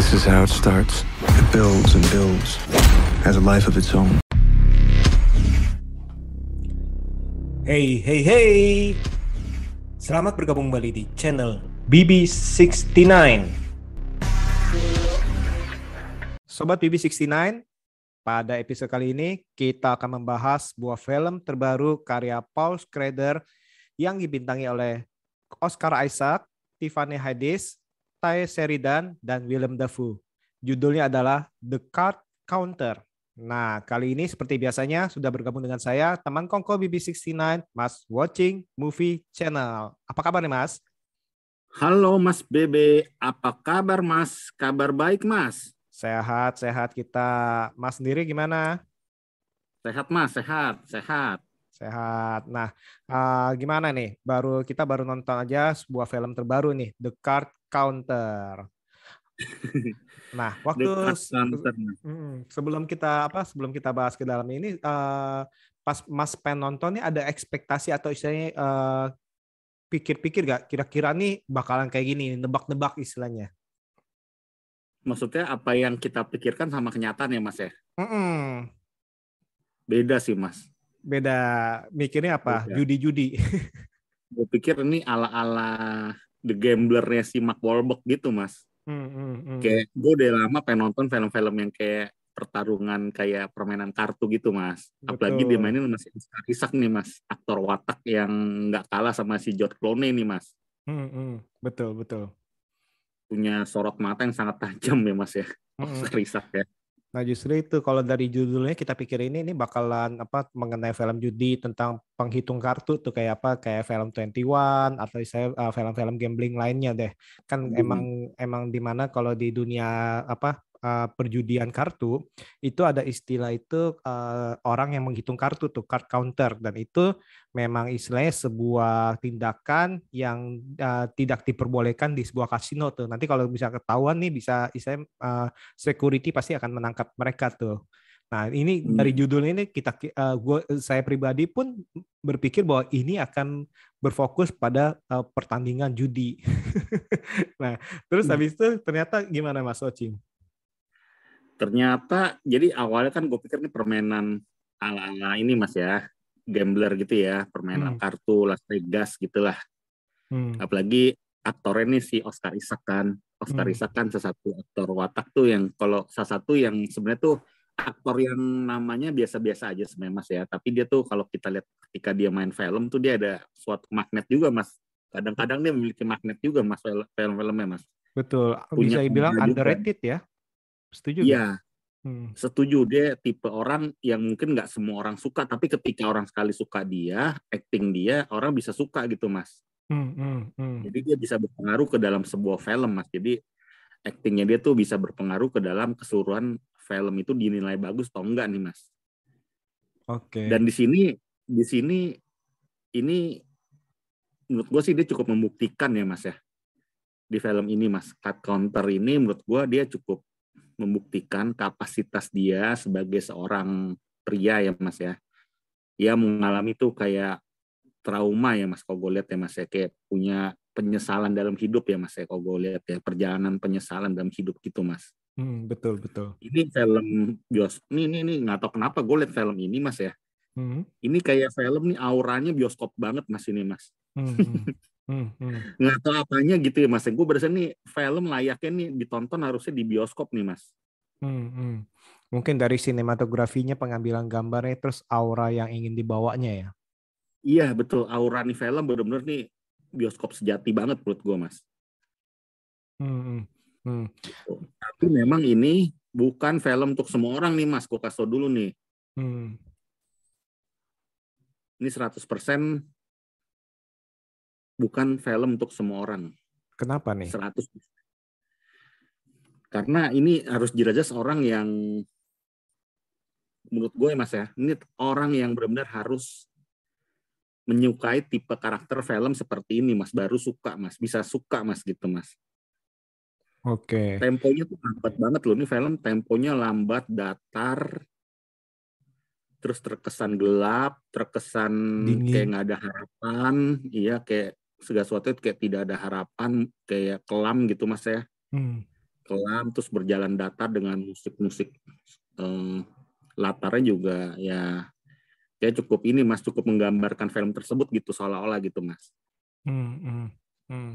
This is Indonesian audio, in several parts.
This is how it starts. It builds and builds, has a life of its own. Hey, hey, hey. Selamat bergabung kembali di channel BB69. Sobat BB69, pada episode kali ini kita akan membahas buah film terbaru karya Paul Schrader yang dibintangi oleh Oscar Isaac, Tiffany Haddish, Ty Sheridan dan Willem Dafoe. Judulnya adalah The Card Counter. Nah, kali ini seperti biasanya sudah bergabung dengan saya teman Kongko BB69, Mas Watching Movie Channel. Apa kabar nih Mas? Halo Mas BB, apa kabar Mas? Kabar baik Mas? Sehat, sehat kita. Mas sendiri gimana? Sehat Mas, sehat, sehat sehat. Nah, uh, gimana nih? Baru kita baru nonton aja sebuah film terbaru nih, The Card Nah, counter. Nah, waktu sebelum kita apa sebelum kita bahas ke dalam ini uh, pas Mas Pen nonton nih ada ekspektasi atau istilahnya uh, pikir-pikir gak kira-kira nih bakalan kayak gini, nebak-nebak istilahnya. Maksudnya apa yang kita pikirkan sama kenyataan ya Mas ya? Mm -mm. Beda sih Mas. Beda. Mikirnya apa? Judi-judi. Gue pikir ini ala-ala the gamblernya si Mark Wahlberg gitu mas hmm, hmm, hmm. kayak gue udah lama pengen nonton film-film yang kayak pertarungan kayak permainan kartu gitu mas Betul. apalagi dia mainin masih Isak nih mas aktor watak yang nggak kalah sama si George Clooney nih mas Hmm, hmm. Betul, betul. Punya sorot mata yang sangat tajam ya Mas ya. Hmm. hmm. Isaac ya. Nah justru itu kalau dari judulnya kita pikir ini ini bakalan apa mengenai film judi tentang penghitung kartu tuh kayak apa kayak film 21 atau saya uh, eh, film-film gambling lainnya deh kan hmm. emang emang mana kalau di dunia apa uh, perjudian kartu itu ada istilah itu uh, orang yang menghitung kartu tuh card counter dan itu memang istilahnya sebuah tindakan yang uh, tidak diperbolehkan di sebuah kasino tuh. Nanti kalau bisa ketahuan nih bisa istilah uh, security pasti akan menangkap mereka tuh. Nah, ini hmm. dari judul ini kita uh, gua saya pribadi pun berpikir bahwa ini akan berfokus pada uh, pertandingan judi. nah, terus hmm. habis itu ternyata gimana Mas Ocing? ternyata jadi awalnya kan gue pikir ini permainan ala-ala ini mas ya gambler gitu ya permainan hmm. kartu Las Vegas gitulah hmm. apalagi aktornya ini si Oscar Isaac kan Oscar hmm. Isaac kan salah satu aktor watak tuh yang kalau salah satu yang sebenarnya tuh aktor yang namanya biasa-biasa aja sebenarnya mas ya tapi dia tuh kalau kita lihat ketika dia main film tuh dia ada suatu magnet juga mas kadang-kadang dia memiliki magnet juga mas film-filmnya mas betul punya bisa dibilang underrated ya Setuju? ya Hmm. Setuju dia tipe orang yang mungkin nggak semua orang suka, tapi ketika orang sekali suka dia, acting dia, orang bisa suka gitu mas. Hmm, hmm, hmm. Jadi dia bisa berpengaruh ke dalam sebuah film mas. Jadi actingnya dia tuh bisa berpengaruh ke dalam keseluruhan film itu dinilai bagus atau enggak nih mas. Oke. Okay. Dan di sini di sini ini menurut gue sih dia cukup membuktikan ya mas ya di film ini mas cut counter ini menurut gue dia cukup membuktikan kapasitas dia sebagai seorang pria ya mas ya dia mengalami tuh kayak trauma ya mas kalau gue lihat ya mas ya kayak punya penyesalan dalam hidup ya mas ya kalau gue lihat ya perjalanan penyesalan dalam hidup gitu mas hmm, betul betul ini film bios ini ini ini nggak tahu kenapa gue lihat film ini mas ya hmm. ini kayak film nih auranya bioskop banget mas ini mas hmm. hmm. Hmm, hmm, Nggak tahu apanya gitu ya Mas. Gue berasa nih film layaknya nih ditonton harusnya di bioskop nih Mas. Hmm, hmm. Mungkin dari sinematografinya, pengambilan gambarnya, terus aura yang ingin dibawanya ya? Iya betul. Aura nih film bener-bener nih bioskop sejati banget menurut gue Mas. Hmm, hmm. hmm. Gitu. Tapi memang ini bukan film untuk semua orang nih Mas. Gue kasih dulu nih. Hmm. Ini 100% bukan film untuk semua orang. Kenapa nih? 100. Karena ini harus dirajas seorang yang menurut gue ya, Mas ya, ini orang yang benar-benar harus menyukai tipe karakter film seperti ini Mas, baru suka Mas, bisa suka Mas gitu Mas. Oke. Okay. Temponya tuh lambat banget loh. Ini film temponya lambat, datar, terus terkesan gelap, terkesan Dingin. kayak nggak ada harapan, iya kayak segala sesuatu kayak tidak ada harapan kayak kelam gitu mas ya hmm. kelam terus berjalan datar dengan musik-musik eh, latarnya juga ya ya cukup ini mas cukup menggambarkan film tersebut gitu seolah-olah gitu mas hmm, hmm, hmm.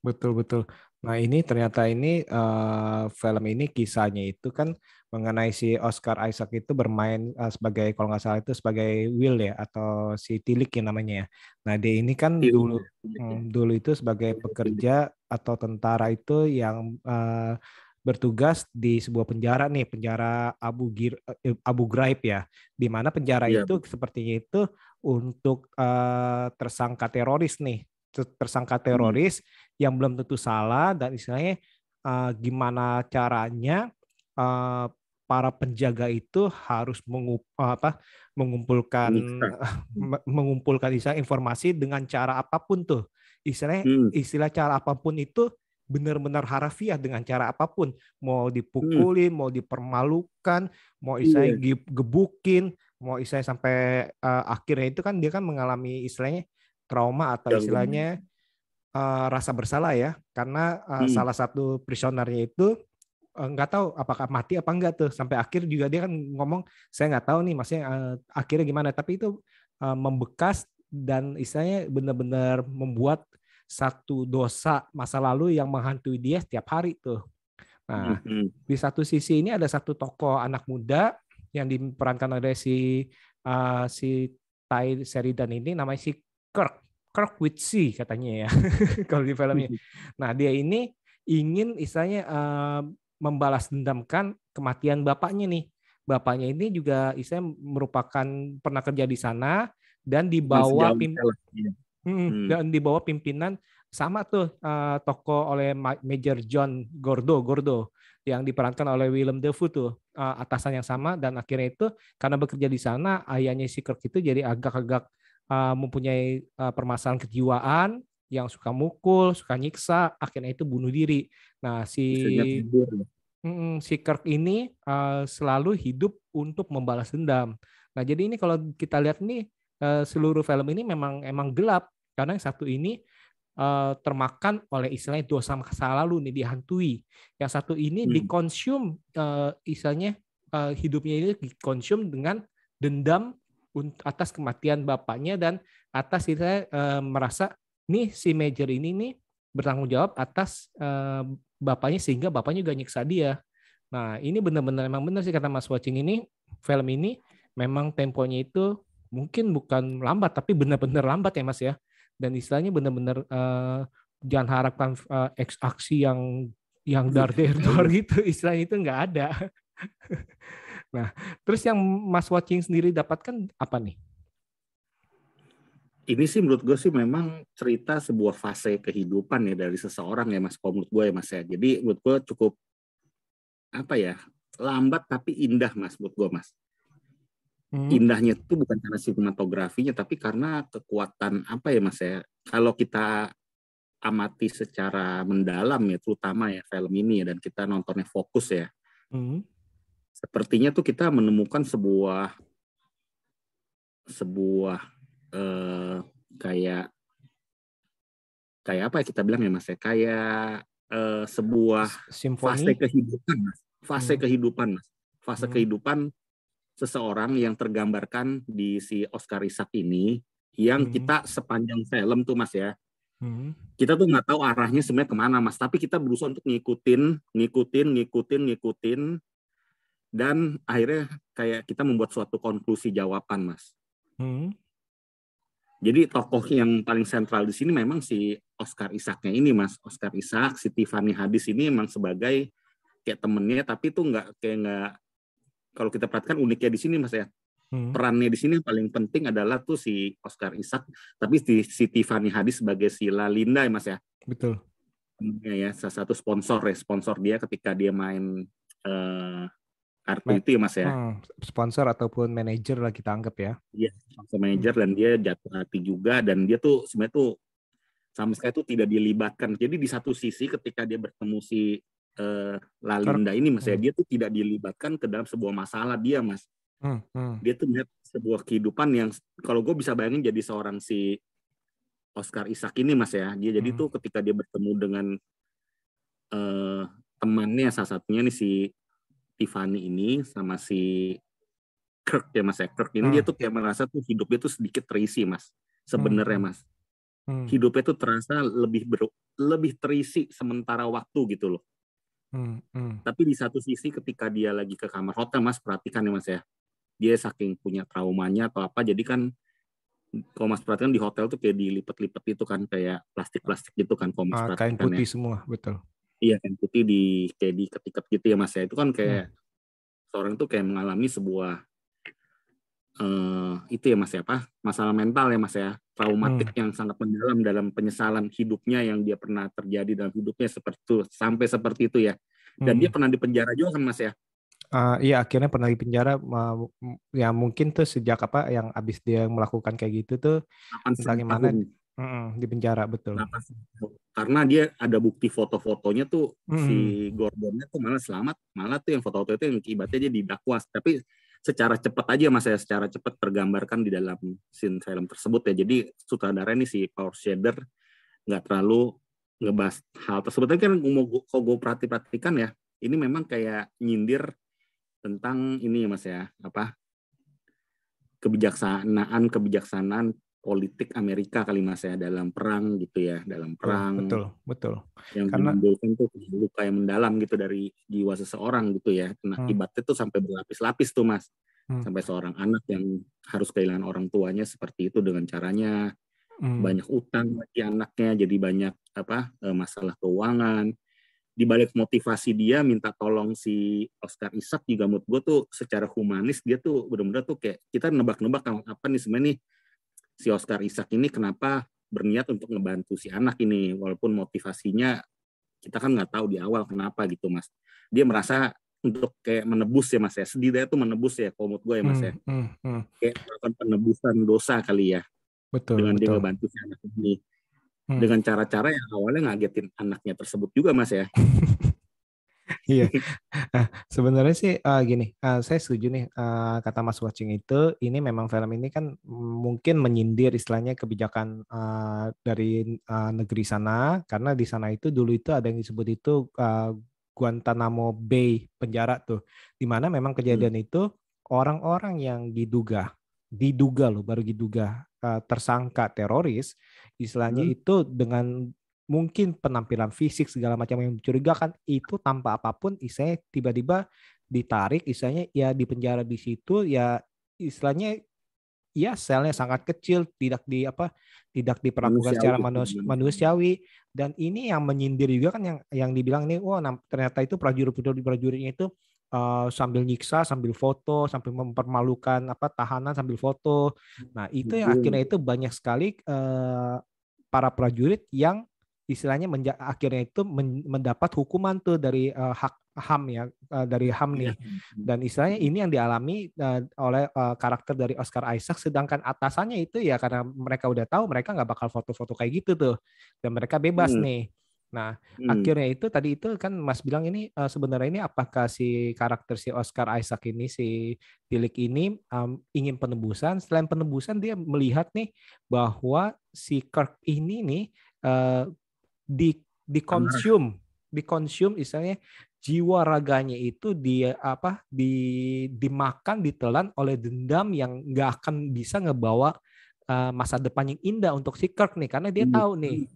betul betul Nah ini ternyata ini uh, film ini kisahnya itu kan mengenai si Oscar Isaac itu bermain uh, sebagai kalau nggak salah itu sebagai Will ya atau si Tilik ya namanya ya. Nah dia ini kan Tilik. Iya, dulu um, dulu itu sebagai pekerja atau tentara itu yang uh, bertugas di sebuah penjara nih penjara Abu Gir, Abu Ghraib ya di mana penjara yeah. itu sepertinya itu untuk uh, tersangka teroris nih tersangka hmm. teroris hmm. yang belum tentu salah dan istilahnya uh, gimana caranya uh, para penjaga itu harus mengup, eh, apa, mengumpulkan mengumpulkan istilah informasi dengan cara apapun tuh istilah hmm. istilah cara apapun itu benar-benar harafiah dengan cara apapun mau dipukulin hmm. mau dipermalukan mau iya. istilahnya yeah. gebukin mau istilahnya sampai uh, akhirnya itu kan dia kan mengalami istilahnya trauma atau iya, istilahnya uh, rasa bersalah ya karena uh, hmm. salah satu prisionernya itu eh, nggak tahu apakah mati apa enggak tuh sampai akhir juga dia kan ngomong saya nggak tahu nih maksudnya uh, akhirnya gimana tapi itu uh, membekas dan istilahnya benar-benar membuat satu dosa masa lalu yang menghantui dia setiap hari tuh nah hmm di satu sisi ini ada satu tokoh anak muda yang diperankan oleh si uh, si Tai Seridan ini namanya si Kirk, Kirk Witsi katanya ya kalau di filmnya. Hmm. Nah dia ini ingin istilahnya uh, membalas dendamkan kematian bapaknya nih. Bapaknya ini juga istilahnya merupakan pernah kerja di sana dan dibawa pimpinan ya hmm, hmm, hmm. dan dibawa pimpinan sama tuh uh, toko oleh Major John Gordo Gordo yang diperankan oleh Willem Dafoe tuh uh, atasan yang sama dan akhirnya itu karena bekerja di sana ayahnya si Kirk itu jadi agak-agak Eh, mempunyai eh, permasalahan kejiwaan yang suka mukul, suka nyiksa, akhirnya itu bunuh diri. Nah, si ya. si Kirk ini eh, selalu hidup untuk membalas dendam. Nah, jadi ini kalau kita lihat nih seluruh film ini memang emang gelap karena yang satu ini termakan oleh istilahnya dosa masa lalu nih dihantui. Yang satu ini hmm. dikonsum istilahnya hidupnya ini dikonsum dengan dendam atas kematian bapaknya dan atas kita eh, merasa nih si Major ini nih bertanggung jawab atas eh, bapaknya sehingga bapaknya juga nyiksa dia. Nah, ini benar-benar memang benar sih kata Mas Watching ini film ini memang temponya itu mungkin bukan lambat tapi benar-benar lambat ya Mas ya. Dan istilahnya benar-benar eh, jangan harapkan uh, aksi yang yang iya. dar dar iya. gitu istilahnya itu nggak ada Nah, terus yang Mas Watching sendiri dapatkan apa nih? Ini sih menurut gue sih memang cerita sebuah fase kehidupan ya dari seseorang ya Mas, kalau menurut gue ya Mas ya. Jadi menurut gue cukup apa ya lambat tapi indah Mas menurut gue Mas. Hmm. Indahnya itu bukan karena sinematografinya tapi karena kekuatan apa ya Mas ya. Kalau kita amati secara mendalam ya terutama ya film ini ya dan kita nontonnya fokus ya. Hmm sepertinya tuh kita menemukan sebuah sebuah eh, kayak kayak apa ya kita bilang ya mas ya kayak eh, sebuah Simfoni. fase kehidupan mas fase hmm. kehidupan mas fase hmm. kehidupan seseorang yang tergambarkan di si Oscar Isaac ini yang hmm. kita sepanjang film tuh mas ya Hmm. Kita tuh nggak tahu arahnya sebenarnya kemana mas, tapi kita berusaha untuk ngikutin, ngikutin, ngikutin, ngikutin dan akhirnya kayak kita membuat suatu konklusi jawaban mas hmm. jadi tokoh yang paling sentral di sini memang si Oscar Isaknya ini mas Oscar Isak si Tiffany Hadis ini memang sebagai kayak temennya tapi itu nggak kayak nggak kalau kita perhatikan uniknya di sini mas ya hmm. perannya di sini yang paling penting adalah tuh si Oscar Isaac tapi si, si Tiffany Hadis sebagai si Lalinda ya mas ya betul ya, ya salah satu sponsor ya sponsor dia ketika dia main uh, artinya itu ya mas ya. Hmm, sponsor ataupun manajer lah kita anggap ya. Iya, sponsor manajer hmm. dan dia jatuh hati juga dan dia tuh sebenarnya tuh sama sekali tuh tidak dilibatkan. Jadi di satu sisi ketika dia bertemu si uh, Lalinda ini mas ya, hmm. ya, dia tuh tidak dilibatkan ke dalam sebuah masalah dia mas. Hmm, hmm. Dia tuh melihat sebuah kehidupan yang kalau gue bisa bayangin jadi seorang si Oscar isak ini mas ya. Dia hmm. jadi tuh hmm. ketika dia bertemu dengan uh, temannya salah satunya nih si Tiffany ini sama si Kirk ya mas ya Kirk ini hmm. dia tuh kayak merasa tuh hidupnya tuh sedikit terisi mas sebenarnya hmm. mas hmm. hidupnya tuh terasa lebih ber, lebih terisi sementara waktu gitu loh hmm. Hmm. tapi di satu sisi ketika dia lagi ke kamar hotel mas perhatikan ya mas ya dia saking punya traumanya atau apa jadi kan kalau mas perhatikan di hotel tuh kayak dilipet-lipet itu kan kayak plastik-plastik gitu kan kalau mas ah, kain ya. putih ya. semua betul iya kain putih di kayak ketika gitu ya mas ya itu kan hmm. kayak hmm. seorang tuh kayak mengalami sebuah uh, itu ya mas ya apa masalah mental ya mas ya traumatik hmm. yang sangat mendalam dalam penyesalan hidupnya yang dia pernah terjadi dalam hidupnya seperti itu sampai seperti itu ya dan hmm. dia pernah di penjara juga kan mas ya uh, iya akhirnya pernah di penjara uh, ya mungkin tuh sejak apa yang abis dia melakukan kayak gitu tuh bagaimana? gimana Mm, di penjara betul. karena dia ada bukti foto-fotonya tuh mm. si Gordonnya tuh malah selamat, malah tuh yang foto-foto itu yang akibatnya dia didakwa. Tapi secara cepat aja mas ya, secara cepat tergambarkan di dalam scene film tersebut ya. Jadi sutradara ini si Power Shader nggak terlalu ngebahas hal tersebut. Tapi kan mau kok gue perhati-perhatikan ya, ini memang kayak nyindir tentang ini ya mas ya, apa kebijaksanaan kebijaksanaan politik Amerika kali mas ya dalam perang gitu ya dalam iya, perang betul betul yang karena menimbulkan tuh luka yang mendalam gitu dari jiwa seseorang gitu ya nah hmm. akibatnya tuh sampai berlapis-lapis tuh mas hmm. sampai seorang anak yang harus kehilangan orang tuanya seperti itu dengan caranya hmm. banyak utang bagi anaknya jadi banyak apa e, masalah keuangan di balik motivasi dia minta tolong si Oscar Isaac juga menurut gue tuh secara humanis dia tuh benar-benar tuh kayak kita nebak-nebak apa nih sebenarnya nih si Oscar Isak ini kenapa berniat untuk ngebantu si anak ini walaupun motivasinya kita kan nggak tahu di awal kenapa gitu mas dia merasa untuk kayak menebus ya mas ya sedih dia tuh menebus ya komod gue ya mas ya. hmm, ya hmm, hmm. kayak melakukan penebusan dosa kali ya betul dengan betul. dia ngebantu si anak ini hmm. dengan cara-cara yang awalnya ngagetin anaknya tersebut juga mas ya Iya. Nah, sebenarnya sih uh, gini, uh, saya setuju nih uh, kata Mas Watching itu ini memang film ini kan mungkin menyindir istilahnya kebijakan uh, dari uh, negeri sana karena di sana itu dulu itu ada yang disebut itu uh, Guantanamo Bay penjara tuh. Di mana memang hmm. kejadian hmm. itu orang-orang yang diduga diduga loh baru diduga uh, tersangka teroris istilahnya hmm. itu dengan mungkin penampilan fisik segala macam yang mencurigakan itu tanpa apapun istilahnya tiba-tiba ditarik istilahnya ya di penjara di situ ya istilahnya ya selnya sangat kecil tidak di apa tidak diperlakukan secara manus, manusiawi dan ini yang menyindir juga kan yang yang dibilang nih wah oh, ternyata itu prajurit prajuritnya itu uh, sambil nyiksa, sambil foto, sambil mempermalukan apa tahanan sambil foto. Nah, itu yang akhirnya itu banyak sekali uh, para prajurit yang istilahnya menja- akhirnya itu men- mendapat hukuman tuh dari uh, hak ham ya uh, dari ham iya. nih hmm, hmm. dan istilahnya ini yang dialami uh, oleh uh, karakter dari Oscar Isaac sedangkan atasannya itu ya karena mereka udah tahu mereka nggak bakal foto-foto kayak gitu tuh dan mereka bebas hmm. nih Nah, hmm. akhirnya itu tadi itu kan Mas bilang ini uh, sebenarnya ini apakah si karakter si Oscar Isaac ini si Tilik ini um, ingin penebusan? Selain penebusan dia melihat nih bahwa si Kirk ini nih uh, di di consume di consume istilahnya jiwa raganya itu di apa di dimakan ditelan oleh dendam yang nggak akan bisa ngebawa uh, masa depan yang indah untuk si Kirk nih karena dia tahu nih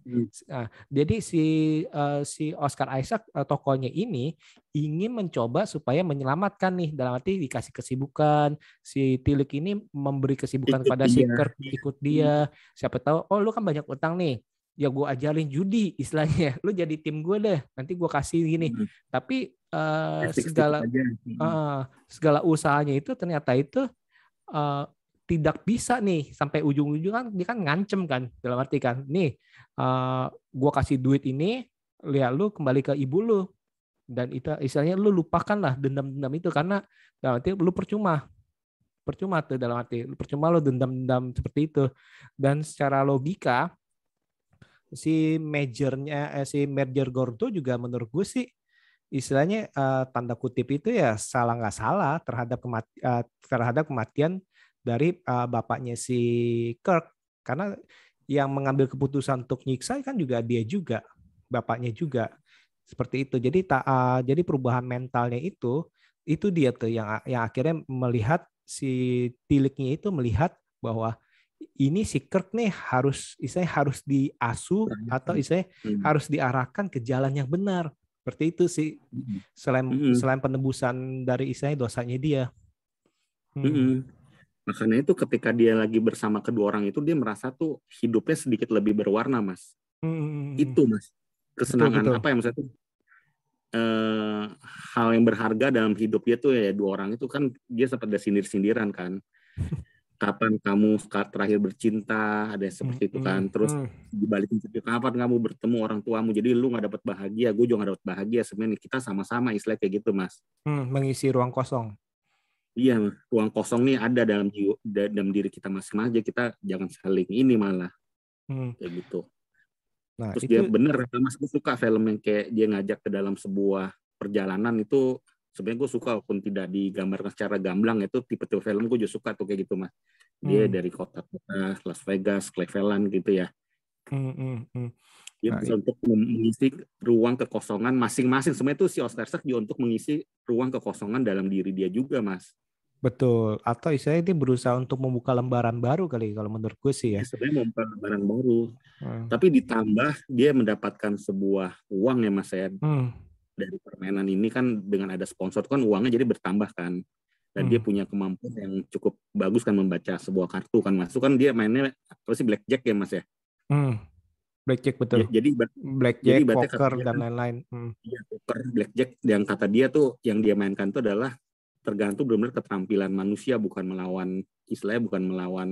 nah, jadi si uh, si Oscar Isaac uh, tokonya ini ingin mencoba supaya menyelamatkan nih dalam arti dikasih kesibukan si Tilik ini memberi kesibukan ikut kepada dia. si Kirk ikut dia siapa tahu oh lu kan banyak utang nih ya gue ajarin judi istilahnya lu jadi tim gue deh nanti gue kasih gini hmm. tapi uh, segala uh, segala usahanya itu ternyata itu uh, tidak bisa nih sampai ujung-ujung kan dia kan ngancem kan dalam arti kan nih uh, eh, gue kasih duit ini lihat lu kembali ke ibu lu dan itu istilahnya lu lah dendam-dendam itu karena dalam arti lu percuma percuma tuh dalam arti percuma lo dendam-dendam seperti itu dan secara logika si majornya eh, si merger Gordo juga menurut gue sih istilahnya uh, tanda kutip itu ya salah nggak salah terhadap kemati, uh, eh, terhadap kematian dari uh, bapaknya si Kirk karena yang mengambil keputusan untuk nyiksa kan juga dia juga bapaknya juga seperti itu jadi ta, uh, jadi perubahan mentalnya itu itu dia tuh yang yang akhirnya melihat si tiliknya itu melihat bahwa ini si Kirk nih harus istilahnya harus diasuh atau istilahnya hmm. harus diarahkan ke jalan yang benar. Seperti itu sih hmm. selain hmm. selain penebusan dari istilahnya dosanya dia. Hmm. Hmm. Makanya itu ketika dia lagi bersama kedua orang itu dia merasa tuh hidupnya sedikit lebih berwarna, Mas. Hmm. hmm, hmm itu, Mas. Kesenangan betul, betul. apa yang maksudnya tuh eh, hal yang berharga dalam hidup dia tuh ya, ya dua orang itu kan dia sempat ada sindir-sindiran kan. kapan kamu saat terakhir bercinta ada yang seperti itu kan terus mm. dibalikin kapan kamu bertemu orang tuamu jadi lu nggak dapat bahagia gue juga nggak dapat bahagia sebenarnya kita sama-sama istilah kayak gitu mas hmm, mengisi ruang kosong iya ruang kosong nih ada dalam jiwa, dalam diri kita masing-masing kita jangan saling ini malah hmm. kayak gitu nah, terus itu... dia bener mas gue suka film yang kayak dia ngajak ke dalam sebuah perjalanan itu sebenarnya gue suka walaupun tidak digambarkan secara gamblang itu tipe-tipe film gue juga suka tuh kayak gitu mas dia hmm. dari kota-kota Las Vegas, Cleveland gitu ya hmm, hmm, hmm. dia nah, untuk mengisi ruang kekosongan masing-masing sebenarnya itu si Oscar Ostersek juga untuk mengisi ruang kekosongan dalam diri dia juga mas Betul. Atau istilahnya dia berusaha untuk membuka lembaran baru kali kalau menurut gue sih ya. Sebenarnya membuka lembaran baru. Hmm. Tapi ditambah dia mendapatkan sebuah uang ya Mas ya Hmm dari permainan ini kan dengan ada sponsor kan uangnya jadi bertambah kan dan hmm. dia punya kemampuan yang cukup bagus kan membaca sebuah kartu kan masuk kan dia mainnya apa sih blackjack ya mas ya hmm. blackjack betul ya, jadi blackjack jadi poker dan lain-lain hmm. ya, poker blackjack yang kata dia tuh yang dia mainkan tuh adalah tergantung benar-benar keterampilan manusia bukan melawan istilahnya bukan melawan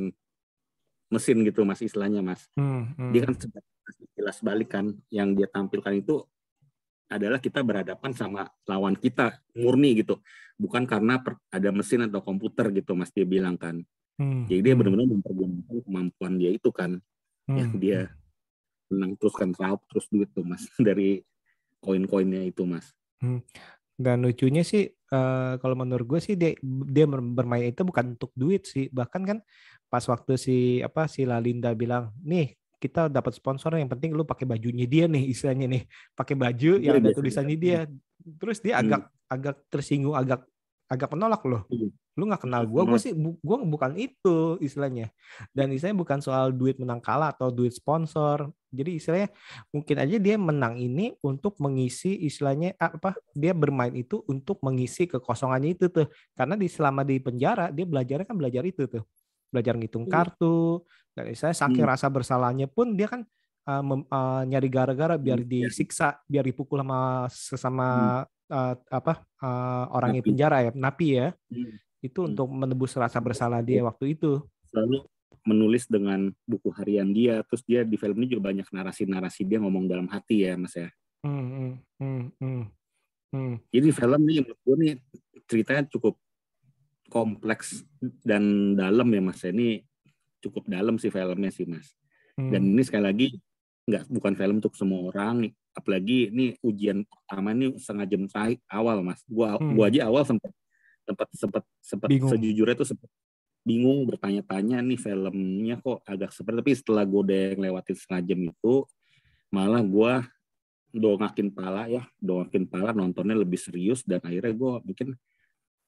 mesin gitu mas istilahnya mas hmm, hmm. dia kan jelas balik kan yang dia tampilkan itu adalah kita berhadapan sama lawan kita murni gitu, bukan karena ada mesin atau komputer gitu, Mas dia bilang kan. Hmm. Jadi dia hmm. benar-benar mempergunakan kemampuan dia itu kan, hmm. yang dia menang terus kan raup terus duit tuh mas dari koin-koinnya itu mas. Hmm. Dan lucunya sih uh, kalau menurut gue sih dia dia bermain itu bukan untuk duit sih, bahkan kan pas waktu si apa si Lalinda bilang nih kita dapat sponsor yang penting lu pakai bajunya dia nih istilahnya nih pakai baju yang ada tulisannya iya. dia terus dia agak hmm. agak tersinggung agak agak menolak loh hmm. lu nggak kenal gue gue sih gue bukan itu istilahnya dan istilahnya bukan soal duit menang kalah atau duit sponsor jadi istilahnya mungkin aja dia menang ini untuk mengisi istilahnya apa dia bermain itu untuk mengisi kekosongannya itu tuh karena di selama di penjara dia belajar kan belajar itu tuh belajar ngitung iya. kartu dan saya saking hmm. rasa bersalahnya pun dia kan uh, mem, uh, nyari gara-gara biar hmm, iya. disiksa biar dipukul sama sesama hmm. uh, apa uh, orang napi. penjara ya napi ya hmm. itu hmm. untuk menebus rasa iya. bersalah dia waktu itu selalu menulis dengan buku harian dia terus dia di film ini juga banyak narasi-narasi dia ngomong dalam hati ya mas ya hmm, hmm, hmm. Hmm. hmm. jadi film ini menurut gue nih ceritanya cukup kompleks hmm. dan dalam ya mas ini cukup dalam sih filmnya sih mas hmm. dan ini sekali lagi nggak bukan film untuk semua orang apalagi ini ujian pertama ini setengah jam terakhir awal mas gua hmm. gua aja awal sempat sempat sempat sempat sejujurnya tuh sempat bingung bertanya-tanya nih filmnya kok agak seperti tapi setelah gue udah lewatin setengah jam itu malah gue dongakin pala ya dongakin pala nontonnya lebih serius dan akhirnya gue mungkin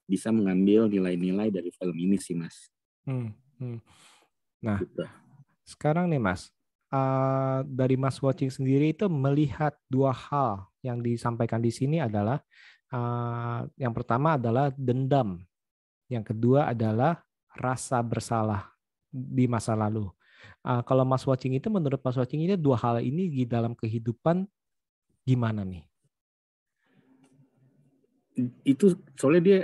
bisa mengambil nilai-nilai dari film ini sih mas. Hmm, hmm. Nah, gitu. sekarang nih mas, uh, dari mas watching sendiri itu melihat dua hal yang disampaikan di sini adalah uh, yang pertama adalah dendam, yang kedua adalah rasa bersalah di masa lalu. Uh, kalau mas watching itu menurut mas watching ini dua hal ini di dalam kehidupan gimana nih? itu soalnya dia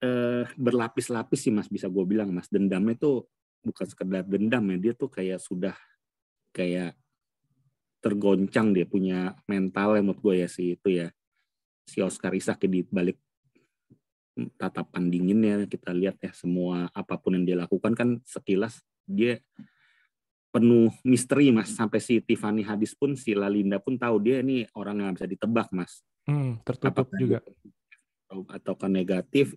eh, berlapis-lapis sih mas bisa gue bilang mas dendamnya itu bukan sekedar dendam ya dia tuh kayak sudah kayak tergoncang dia punya mental ya, menurut gue ya si itu ya si Oscar Isaac di balik tatapan dinginnya kita lihat ya semua apapun yang dia lakukan kan sekilas dia penuh misteri mas sampai si Tiffany Hadis pun si Lalinda pun tahu dia ini orang yang bisa ditebak mas hmm, tertutup Apakah juga atau, atau kan negatif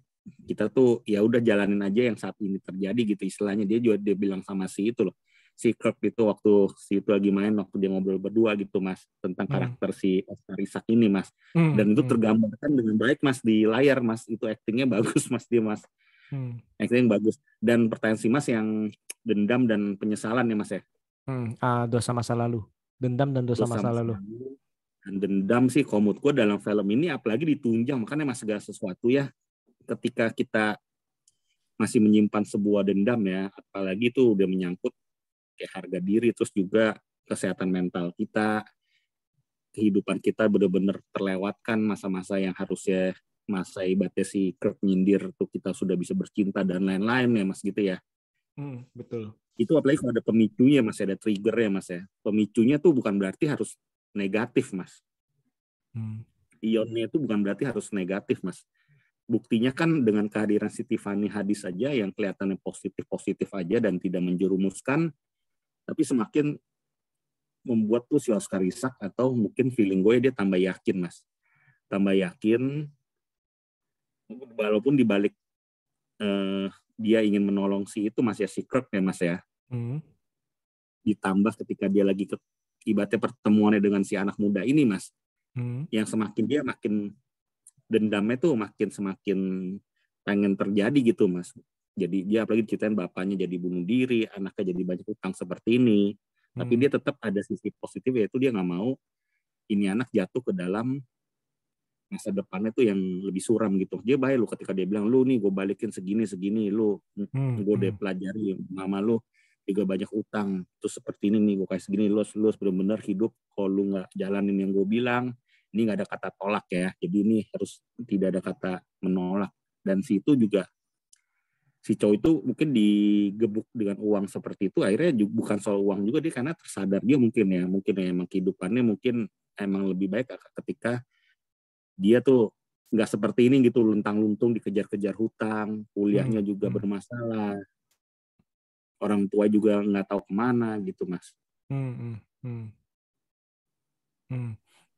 kita tuh ya udah jalanin aja yang saat ini terjadi gitu istilahnya dia juga dia bilang sama si itu loh si Kirk itu waktu si itu lagi main waktu dia ngobrol berdua gitu mas tentang hmm. karakter si Oscar Isaac ini mas hmm. dan itu hmm. tergambarkan dengan baik mas di layar mas itu actingnya bagus mas dia mas hmm. acting bagus dan pertanyaan si mas yang dendam dan penyesalan ya mas ya hmm. ah, dosa masa lalu dendam dan dosa, dosa masa, masa lalu dan dendam sih komut gue dalam film ini apalagi ditunjang makanya mas segala sesuatu ya ketika kita masih menyimpan sebuah dendam ya, apalagi itu udah menyangkut kayak harga diri terus juga kesehatan mental kita, kehidupan kita benar-benar terlewatkan masa-masa yang harusnya masa ibatnya si Kurt nyindir tuh kita sudah bisa bercinta dan lain-lain ya mas gitu ya. Hmm, betul. Itu apalagi kalau ada pemicunya mas, ya, ada trigger ya mas ya. Pemicunya tuh bukan berarti harus negatif mas. Hmm. Ionnya itu bukan berarti harus negatif mas buktinya kan dengan kehadiran si Tiffany Hadis saja yang kelihatannya positif-positif aja dan tidak menjerumuskan, tapi semakin membuat tuh si Oscar Risak atau mungkin feeling gue dia tambah yakin mas, tambah yakin walaupun dibalik eh, dia ingin menolong si itu masih ya si Kirk ya mas ya, hmm. ditambah ketika dia lagi ke, ibaratnya pertemuannya dengan si anak muda ini mas, hmm. yang semakin dia makin dendamnya tuh makin semakin pengen terjadi gitu mas jadi dia apalagi ceritain bapaknya jadi bunuh diri anaknya jadi banyak utang seperti ini hmm. tapi dia tetap ada sisi positif yaitu dia nggak mau ini anak jatuh ke dalam masa depannya tuh yang lebih suram gitu dia bahaya lo ketika dia bilang lu nih gue balikin segini segini lu hmm. gue udah hmm. pelajari mama lu juga banyak utang terus seperti ini nih gue kayak segini lu lu bener-bener hidup kalau lu nggak jalanin yang gue bilang ini nggak ada kata tolak ya. Jadi ini harus tidak ada kata menolak. Dan si itu juga si cowok itu mungkin digebuk dengan uang seperti itu akhirnya juga, bukan soal uang juga dia karena tersadar dia mungkin ya mungkin ya, emang kehidupannya mungkin emang lebih baik ketika dia tuh nggak seperti ini gitu lentang luntung dikejar-kejar hutang kuliahnya hmm. juga hmm. bermasalah orang tua juga nggak tahu kemana gitu mas hmm. Hmm. Hmm. hmm.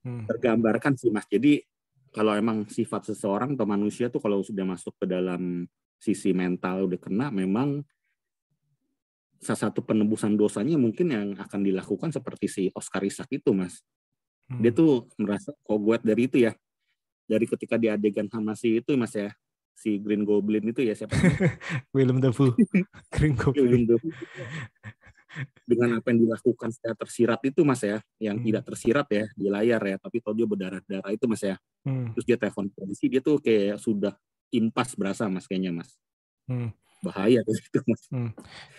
Hmm. tergambarkan sih mas jadi kalau emang sifat seseorang atau manusia tuh kalau sudah masuk ke dalam sisi mental udah kena memang salah satu penebusan dosanya mungkin yang akan dilakukan seperti si Oscar Isaac itu mas hmm. dia tuh merasa kok oh, buat dari itu ya dari ketika di adegan sama si itu mas ya si Green Goblin itu ya siapa Willem Dafoe Green Goblin Willem dengan apa yang dilakukan secara tersirat itu mas ya yang hmm. tidak tersirat ya di layar ya tapi kalau dia berdarah-darah itu mas ya hmm. terus dia telepon polisi dia tuh kayak sudah impas berasa mas kayaknya mas hmm bahaya gitu Hmm.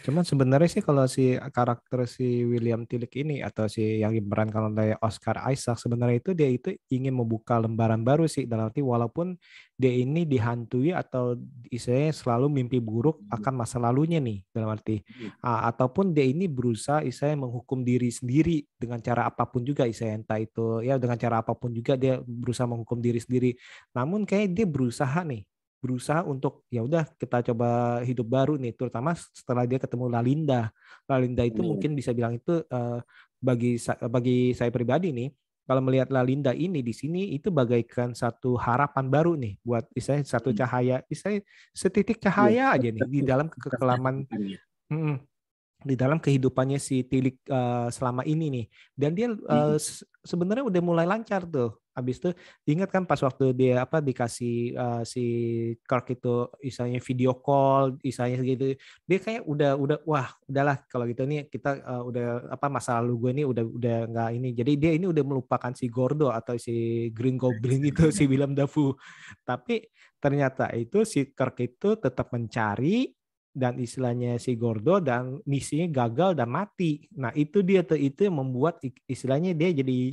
Cuman sebenarnya sih kalau si karakter si William Tilik ini atau si yang diperankan oleh Oscar Isaac sebenarnya itu dia itu ingin membuka lembaran baru sih dalam arti walaupun dia ini dihantui atau isinya selalu mimpi buruk hmm. akan masa lalunya nih dalam arti hmm. uh, ataupun dia ini berusaha isinya menghukum diri sendiri dengan cara apapun juga isinya entah itu ya dengan cara apapun juga dia berusaha menghukum diri sendiri. Namun kayak dia berusaha nih berusaha untuk ya udah kita coba hidup baru nih terutama setelah dia ketemu Lalinda. Lalinda itu hmm. mungkin bisa bilang itu eh, bagi bagi saya pribadi nih kalau melihat Lalinda ini di sini itu bagaikan satu harapan baru nih buat saya satu hmm. cahaya saya setitik cahaya iya, aja nih di dalam kekelaman hmm, di dalam kehidupannya si Tilik uh, selama ini nih dan dia uh, sebenarnya udah mulai lancar tuh habis itu diingat kan pas waktu dia apa dikasih uh, si Kirk itu misalnya video call misalnya gitu dia kayak udah udah wah udahlah kalau gitu nih kita uh, udah apa masa lalu gue ini udah udah nggak ini jadi dia ini udah melupakan si Gordo atau si Green Goblin itu si Willem Dafoe tapi ternyata itu si Kirk itu tetap mencari dan istilahnya si Gordo dan misinya gagal dan mati. Nah itu dia tuh itu yang membuat istilahnya dia jadi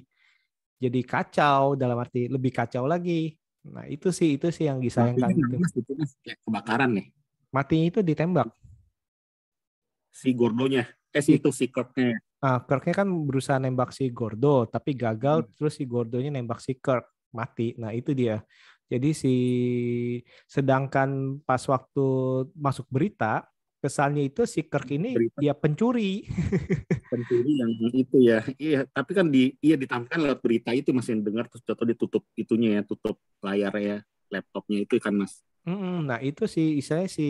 jadi kacau dalam arti lebih kacau lagi. Nah itu sih itu sih yang disayangkan. Matinya, mas, gitu. itu kebakaran nih. Mati itu ditembak. Si Gordonya, eh si itu si Kirknya. Ah Kirknya kan berusaha nembak si Gordo, tapi gagal. Hmm. Terus si Gordonya nembak si Kirk, mati. Nah itu dia. Jadi si sedangkan pas waktu masuk berita kesannya itu si Kirk ini Berita. dia pencuri. Pencuri yang itu ya. Iya, tapi kan di iya ditampilkan lewat berita itu masih dengar terus jatuh ditutup itunya ya, tutup layar ya, laptopnya itu kan Mas. nah, itu si istilahnya si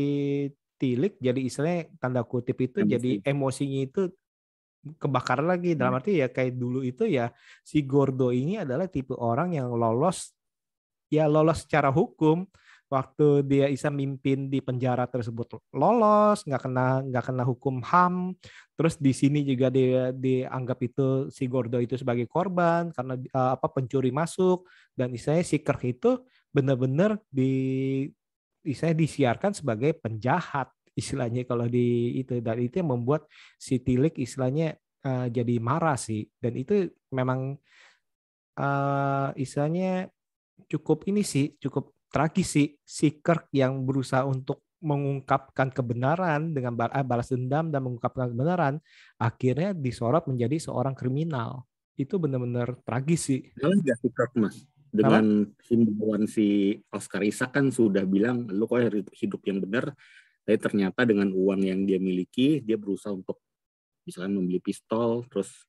Tilik jadi istilahnya tanda kutip itu Emosi. jadi emosinya itu kebakar lagi dalam hmm. arti ya kayak dulu itu ya si Gordo ini adalah tipe orang yang lolos ya lolos secara hukum waktu dia bisa mimpin di penjara tersebut lolos, nggak kena nggak kena hukum HAM. Terus di sini juga dia dianggap itu si Gordo itu sebagai korban karena eh, apa pencuri masuk dan istilahnya si Kirk itu benar-benar di istilahnya disiarkan sebagai penjahat istilahnya kalau di itu dan itu yang membuat si Tilik istilahnya uh, jadi marah sih dan itu memang uh, eh, istilahnya cukup ini sih cukup tragis sih si Kirk yang berusaha untuk mengungkapkan kebenaran dengan eh, balas dendam dan mengungkapkan kebenaran akhirnya disorot menjadi seorang kriminal itu benar-benar tragis sih. Salah nggak si Kirk mas dengan himbauan si Oscar Isaac kan sudah bilang lu kok hidup yang benar tapi ternyata dengan uang yang dia miliki dia berusaha untuk misalnya membeli pistol terus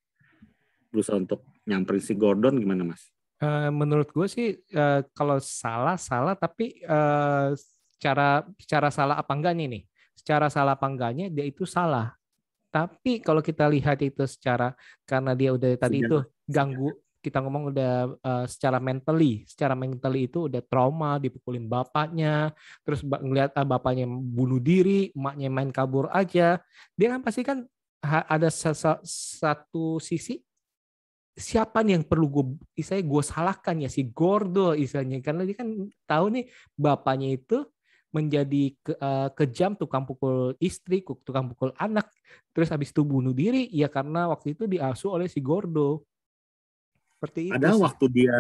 berusaha untuk nyamperin si Gordon gimana mas? Eh, menurut gue sih uh, kalau salah salah tapi uh, cara cara salah apa enggaknya nih secara salah apa enggaknya dia itu salah tapi kalau kita lihat itu secara karena dia udah tadi itu ganggu kita ngomong udah uh, secara mentally, secara mentally itu udah trauma, dipukulin bapaknya, terus ngelihat ah, bapaknya bunuh diri, emaknya main kabur aja. Dia kan pasti kan ada satu sisi siapa nih yang perlu gue saya gue salahkan ya si Gordo isanya karena dia kan tahu nih bapaknya itu menjadi ke, uh, kejam tukang pukul istri tukang pukul anak terus habis itu bunuh diri ya karena waktu itu diasuh oleh si Gordo seperti itu ada waktu dia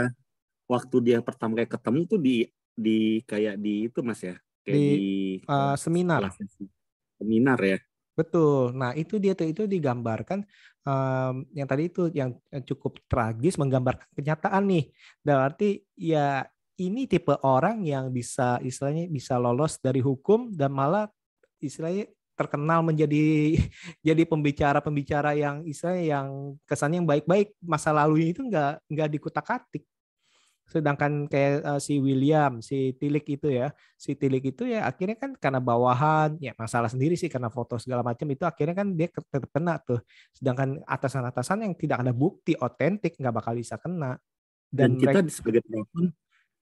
waktu dia pertama kayak ketemu tuh di di kayak di itu mas ya kayak di, di uh, seminar seminar ya betul nah itu dia tuh itu digambarkan um, yang tadi itu yang eh, cukup tragis menggambarkan kenyataan nih. Dalam arti ya ini tipe orang yang bisa istilahnya bisa lolos dari hukum dan malah istilahnya terkenal menjadi jadi pembicara-pembicara yang istilahnya yang kesannya yang baik-baik masa lalu itu nggak nggak dikutak-atik Sedangkan kayak uh, si William, si Tilik itu ya, si Tilik itu ya akhirnya kan karena bawahan, ya masalah sendiri sih karena foto segala macam itu akhirnya kan dia terkena tuh. Sedangkan atasan-atasan yang tidak ada bukti otentik nggak bakal bisa kena. Dan, Dan kita mereka, sebagai penonton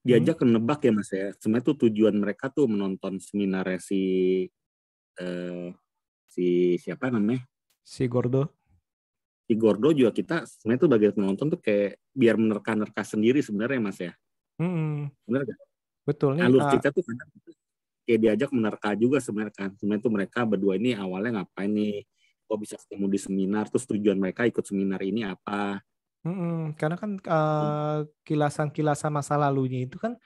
diajak hmm. nebak ya mas ya. Sebenarnya tuh tujuan mereka tuh menonton seminar si uh, si siapa namanya? Si Gordo di Gordo juga kita sebenarnya tuh bagi penonton tuh kayak biar menerka-nerka sendiri sebenarnya mas ya hmm. Bener gak? betul nih alur ah. cerita tuh kadang kayak diajak menerka juga sebenarnya kan sebenarnya tuh mereka berdua ini awalnya ngapain nih kok bisa ketemu di seminar terus tujuan mereka ikut seminar ini apa -hmm. karena kan kilasan hmm. eh, kilasan-kilasan masa lalunya itu kan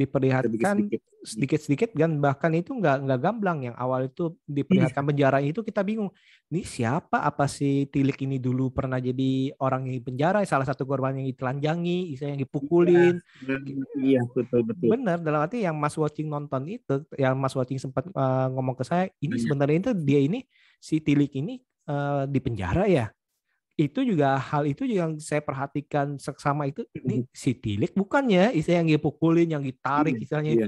diperlihatkan sedikit-sedikit dan bahkan itu nggak nggak gamblang yang awal itu diperlihatkan iya. penjara itu kita bingung ini siapa apa si tilik ini dulu pernah jadi orang yang di penjara salah satu korban yang ditelanjangi yang dipukulin iya, iya betul betul benar dalam arti yang Mas Watching nonton itu yang Mas Watching sempat uh, ngomong ke saya ini sebenarnya itu dia ini si tilik ini uh, di penjara ya itu juga hal itu yang saya perhatikan seksama itu ini mhm. si Tilik bukannya istilah yang dipukulin yang ditarik iya, istilahnya iya,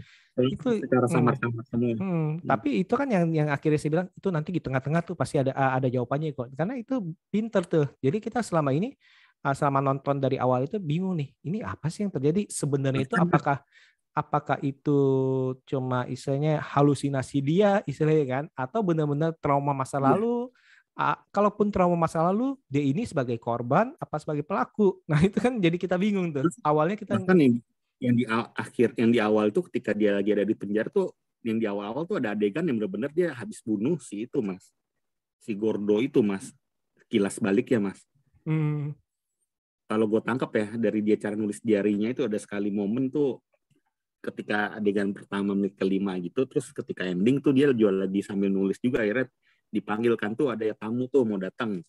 itu secara sama sama hmm, hmm, iya. tapi itu kan yang yang akhirnya saya bilang itu nanti di tengah-tengah tuh pasti ada ada jawabannya kok karena itu pinter tuh jadi kita selama ini selama nonton dari awal itu bingung nih ini apa sih yang terjadi sebenarnya itu apakah apakah itu cuma istilahnya halusinasi dia istilahnya kan atau benar-benar trauma masa iya. lalu kalaupun trauma masa lalu dia ini sebagai korban apa sebagai pelaku nah itu kan jadi kita bingung tuh Terus, awalnya kita kan yang, yang di akhir yang di awal tuh ketika dia lagi ada di penjara tuh yang di awal-awal tuh ada adegan yang benar-benar dia habis bunuh si itu mas si Gordo itu mas kilas balik ya mas hmm. kalau gue tangkap ya dari dia cara nulis diarinya itu ada sekali momen tuh ketika adegan pertama menit kelima gitu terus ketika ending tuh dia jual lagi sambil nulis juga akhirnya dipanggilkan tuh ada ya tamu tuh mau datang.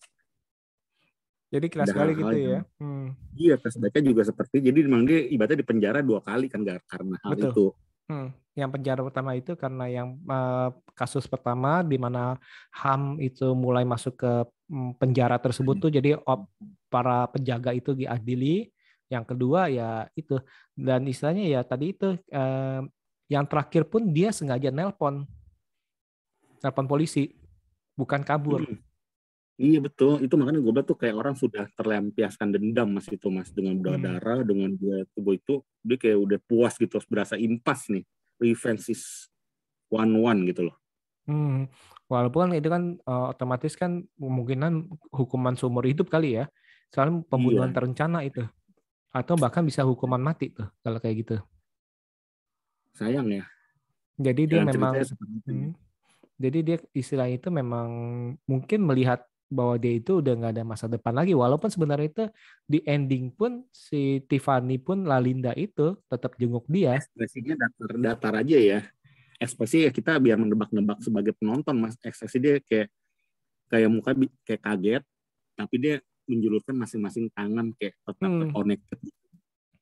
Jadi keras sekali gitu ya. Hmm. Iya, flashbacknya baca juga seperti jadi memang dia ibaratnya di penjara dua kali kan karena hal Betul. itu. Hmm. Yang penjara pertama itu karena yang uh, kasus pertama di mana HAM itu mulai masuk ke mm, penjara tersebut hmm. tuh jadi op, para penjaga itu diadili. Yang kedua ya itu dan istilahnya ya tadi itu uh, yang terakhir pun dia sengaja nelpon nelpon polisi bukan kabur. Hmm. Iya betul, itu makanya gue bilang tuh kayak orang sudah terlempiaskan dendam mas itu mas dengan hmm. darah hmm. dengan dia tubuh itu dia kayak udah puas gitu harus berasa impas nih revenge is one one gitu loh. Hmm. Walaupun itu kan uh, otomatis kan kemungkinan hukuman seumur hidup kali ya, soalnya pembunuhan iya. terencana itu atau bahkan bisa hukuman mati tuh kalau kayak gitu. Sayang ya. Jadi Jangan dia memang. Jadi dia istilah itu memang mungkin melihat bahwa dia itu udah nggak ada masa depan lagi. Walaupun sebenarnya itu di ending pun si Tiffany pun Lalinda itu tetap jenguk dia. Ekspresinya datar, datar aja ya. Ekspresi ya kita biar menebak-nebak sebagai penonton mas. Ekspresi dia kayak kayak muka kayak kaget, tapi dia menjulurkan masing-masing tangan kayak tetap hmm. connected.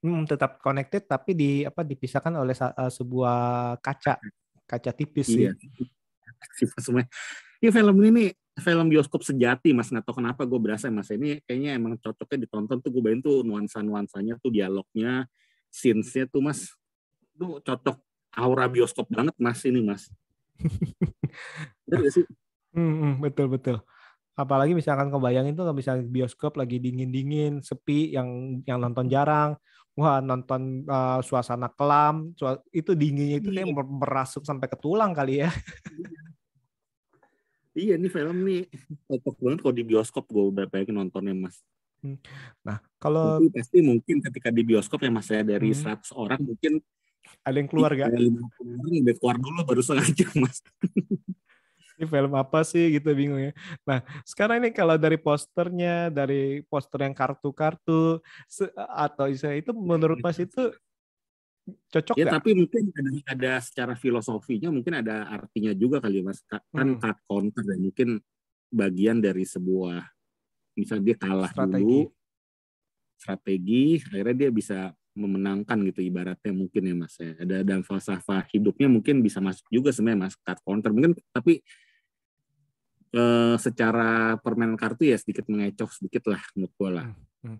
Hmm, tetap connected tapi di apa dipisahkan oleh eh, sebuah kaca kaca tipis iya. sih. Siva semua? Ini iya, film ini film bioskop sejati mas nggak tahu kenapa gue berasa mas ini kayaknya emang cocoknya ditonton tuh gue bayangin tuh nuansa nuansanya tuh dialognya scenesnya tuh mas tuh cocok aura bioskop banget mas ini mas betul sih hmm, hmm, betul betul apalagi misalkan kebayangin tuh bisa bioskop lagi dingin dingin sepi yang yang nonton jarang wah nonton uh, suasana kelam suas itu dinginnya itu kayak merasuk iya. sampai ke tulang kali ya iya. Iya ini film nih cocok banget kalau di bioskop gue udah pengen nontonnya mas. Hmm. Nah kalau pasti mungkin ketika di bioskop ya mas saya dari hmm. 100 orang mungkin ada yang keluar gak? Ada yang keluar dulu baru sengaja, mas. Ini film apa sih gitu bingung ya. Nah sekarang ini kalau dari posternya, dari poster yang kartu-kartu atau itu menurut mas itu cocok ya tapi mungkin ada, ada secara filosofinya mungkin ada artinya juga kali ya, mas kan hmm. cut counter dan ya, mungkin bagian dari sebuah misalnya dia kalah strategi. dulu strategi akhirnya dia bisa memenangkan gitu ibaratnya mungkin ya mas ya ada dan falsafah hidupnya mungkin bisa masuk juga sebenarnya mas cut counter mungkin tapi eh, secara permainan kartu ya sedikit mengecoh sedikit lah menurut gue lah hmm. Hmm.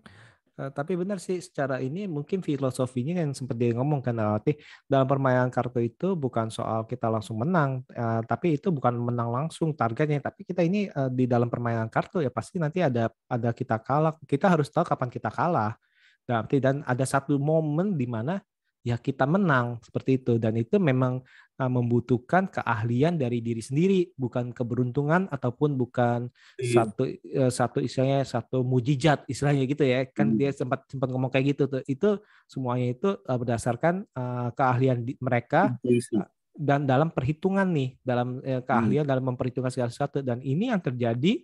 Eh, tapi benar sih secara ini mungkin filosofinya yang seperti dia ngomong kan Alati dalam permainan kartu itu bukan soal kita langsung menang uh, tapi itu bukan menang langsung targetnya tapi kita ini uh, di dalam permainan kartu ya pasti nanti ada ada kita kalah kita harus tahu kapan kita kalah dan dan ada satu momen di mana ya kita menang seperti itu dan itu memang Eh, membutuhkan keahlian dari diri sendiri, bukan keberuntungan ataupun bukan iya. satu eh, satu istilahnya satu mujizat istilahnya gitu ya. Kan hmm. dia sempat sempat ngomong kayak gitu tuh. Itu semuanya itu eh, berdasarkan keahlian mereka dan dalam perhitungan nih, dalam hmm. keahlian dalam memperhitungkan segala sesuatu dan ini yang terjadi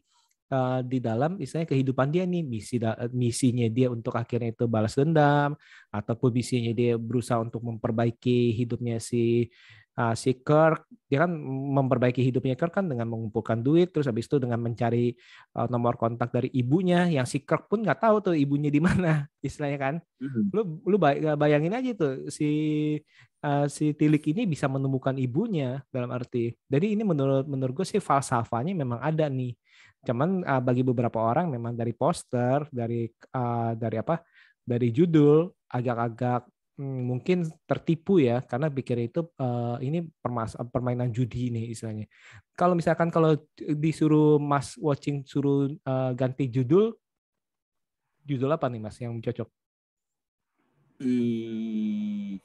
di dalam misalnya kehidupan dia nih misi misinya dia untuk akhirnya itu balas dendam ataupun misinya dia berusaha untuk memperbaiki hidupnya si uh, si Kirk dia kan memperbaiki hidupnya Kirk kan dengan mengumpulkan duit terus habis itu dengan mencari uh, nomor kontak dari ibunya yang si Kirk pun nggak tahu tuh ibunya di mana istilahnya kan hmm. lu lu eh, bayangin aja tuh si uh, si Tilik ini bisa menemukan ibunya dalam arti jadi ini menurut menurut gue sih falsafanya memang ada nih cuman uh, bagi beberapa orang memang dari poster dari uh, dari apa dari judul agak-agak Hmm, mungkin tertipu ya karena pikir itu uh, ini permas permainan judi ini istilahnya. Kalau misalkan kalau disuruh Mas watching suruh uh, ganti judul judul apa nih Mas yang cocok? Hmm,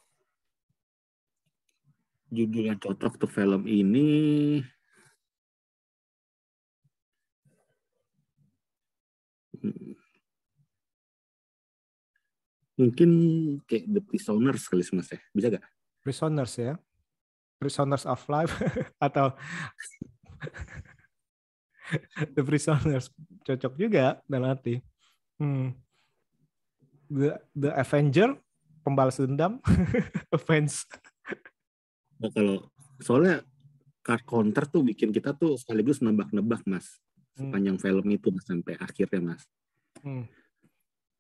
judul yang cocok untuk film ini mungkin kayak The Prisoners kali mas ya bisa gak? Prisoners ya Prisoners of Life atau The Prisoners cocok juga dan hati hmm. The The Avenger pembalas dendam offense nah, kalau soalnya card counter tuh bikin kita tuh sekaligus nebak-nebak mas hmm. sepanjang hmm. film itu mas sampai akhirnya mas hmm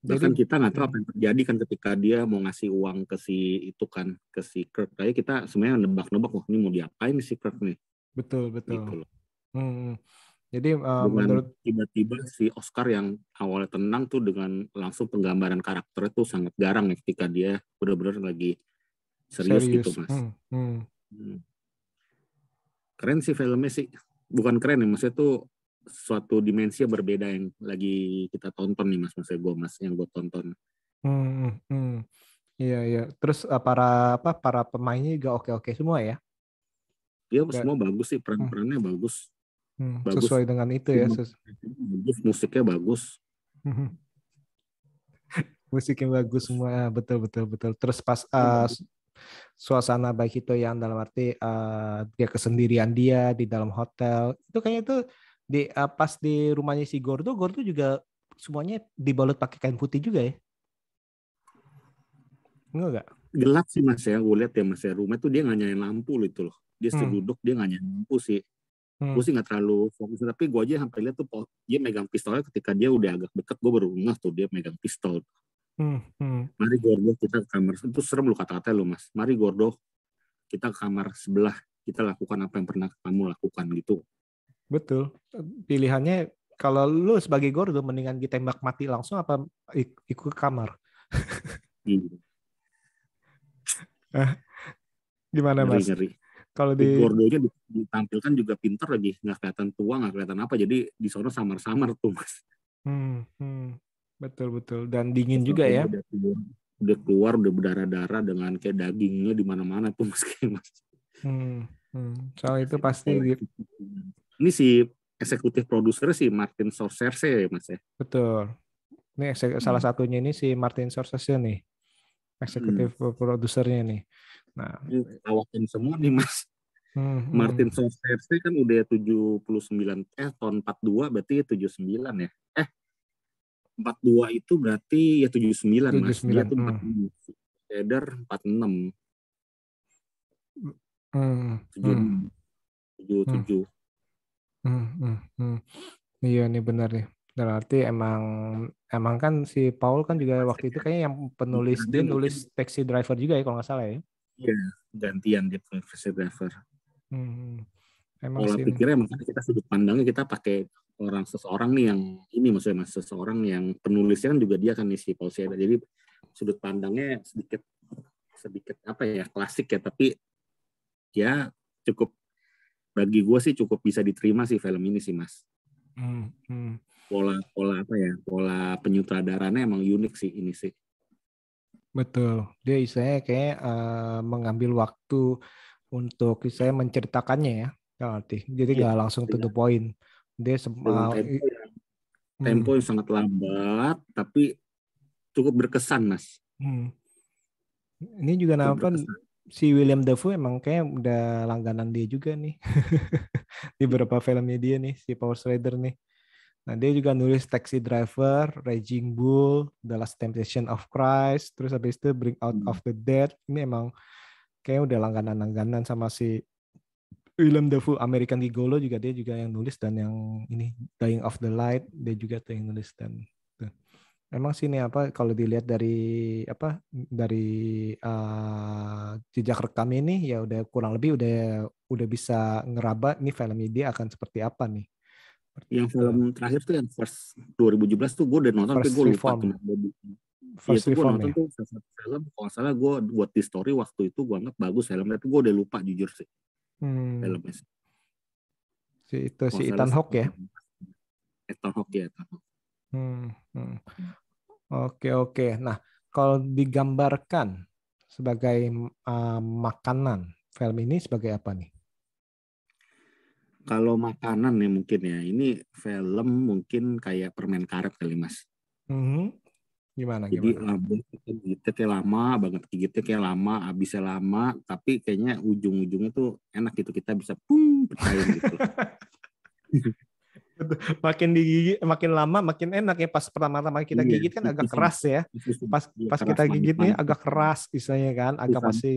bahkan kan kita nggak tahu iya. apa yang terjadi kan ketika dia mau ngasih uang ke si itu kan ke si Kirk kayak kita sebenarnya nebak-nebak wah ini mau diapain si Kirk nih betul betul gitu loh. Hmm. hmm. jadi uh, menurut tiba-tiba si Oscar yang awalnya tenang tuh dengan langsung penggambaran karakter tuh sangat garang ya ketika dia benar-benar lagi serius, gitu, serius gitu mas hmm, hmm. Hmm. keren sih filmnya sih bukan keren ya maksudnya tuh suatu dimensi yang berbeda yang lagi kita tonton nih mas maksudnya gue mas yang gue tonton hmm, hmm, hmm. iya iya terus eh, para apa para pemainnya juga oke oke semua ya iya Gak... semua bagus sih peran hmm. perannya hmm. bagus hmm, bagus sesuai dengan itu ya sesu... bagus musiknya bagus hmm. musiknya bagus semua ah, betul betul betul terus pas uh, suasana baik itu yang dalam arti uh, dia kesendirian dia di dalam hotel itu kayaknya itu di uh, pas di rumahnya si Gordo, Gordo juga semuanya dibalut pakai kain putih juga ya? Enggak enggak? Gelap sih mas ya, gue lihat ya mas ya rumah itu dia nggak nyalain lampu loh itu loh. Dia hmm. seduduk dia nggak nyalain lampu sih. Hmm. Gue sih nggak terlalu fokus, tapi gue aja sampai lihat tuh dia megang pistolnya ketika dia udah agak deket, gue baru ngeh tuh dia megang pistol. Hmm. Hmm. Mari Gordo kita ke kamar, itu serem lu kata-kata lu mas. Mari Gordo kita ke kamar sebelah, kita lakukan apa yang pernah kamu lakukan gitu Betul. Pilihannya kalau lu sebagai gordo mendingan ditembak mati langsung apa ikut kamar? hmm. Gimana mas? Ngeri. Kalau di, gordo aja ditampilkan juga pinter lagi, nggak kelihatan tua, nggak kelihatan apa, jadi di sana samar-samar tuh mas. Hmm, hmm. betul betul dan dingin betul, juga iya, ya. Udah keluar, udah berdarah-darah dengan kayak dagingnya di mana-mana tuh mas Hmm, hmm. Soal itu pasti ini si eksekutif produser si Martin Scorsese ya Mas ya. Betul. Ini hmm. salah satunya ini si Martin Scorsese nih. Eksekutif hmm. produsernya nih. Nah, awakin semua nih Mas. Hmm, hmm. Martin hmm. Scorsese kan udah 79 eh tahun 42 berarti 79 ya. Eh 42 itu berarti ya 79, 79 Mas. Dia tuh hmm. Eder 46. Hmm. 7, hmm. 77. Hmm. Hmm, hmm, hmm, Iya nih benar nih. Berarti emang emang kan si Paul kan juga waktu itu kan kayaknya yang penulis dia Dia nulis mungkin Taxi Driver juga ya kalau nggak salah ya? Iya, gantian dia penulis taxi driver. Hmm, hmm. Emang kalau pikirnya mungkin kita sudut pandangnya kita pakai orang seseorang nih yang ini maksudnya mas seseorang yang penulisnya kan juga dia kan nih si Paul Siada. Jadi sudut pandangnya sedikit sedikit apa ya klasik ya tapi ya cukup bagi gue sih cukup bisa diterima sih film ini sih mas hmm, hmm. pola pola apa ya pola penyutradarannya emang unik sih ini sih betul dia istilahnya kayak uh, mengambil waktu untuk saya menceritakannya ya arti jadi iya, nggak ya, langsung to iya. poin. dia semua eh, tempo, ya. hmm. yang, sangat lambat tapi cukup berkesan mas hmm. ini juga nampak kan si William Dafoe emang kayak udah langganan dia juga nih di beberapa filmnya dia nih si Power Rider nih. Nah dia juga nulis Taxi Driver, Raging Bull, The Last Temptation of Christ, terus habis itu Bring Out hmm. of the Dead. Ini emang kayak udah langganan-langganan sama si William Dafoe American Gigolo juga dia juga yang nulis dan yang ini Dying of the Light dia juga tuh yang nulis dan Emang sih ini apa kalau dilihat dari apa dari uh, jejak rekam ini ya udah kurang lebih udah udah bisa ngeraba nih film ini akan seperti apa nih. yang film terakhir tuh yang first 2017 tuh gue udah nonton first tapi gue lupa First ya, gue nonton ya? tuh film kalau salah gue buat di story waktu itu gue anggap bagus Filmnya tuh gue udah lupa jujur sih hmm. filmnya sih. Si itu si Ethan Hawke ya. Ethan Hawke ya Ethan Hmm, hmm. hmm. Oke, oke. Nah, kalau digambarkan sebagai uh, makanan, film ini sebagai apa nih? Kalau makanan ya mungkin ya, ini film mungkin kayak permen karet kali mas. Mm-hmm. Gimana? Jadi gimana? kayak lama banget, gigitnya kayak lama, habisnya lama, tapi kayaknya ujung-ujungnya tuh enak gitu kita bisa pung pecahin gitu. makin digigit makin lama makin enak ya pas pertama-tama kita iya, gigit kan agak keras ya pas iya, pas kita gigit nih agak keras istilahnya kan agak iya, masih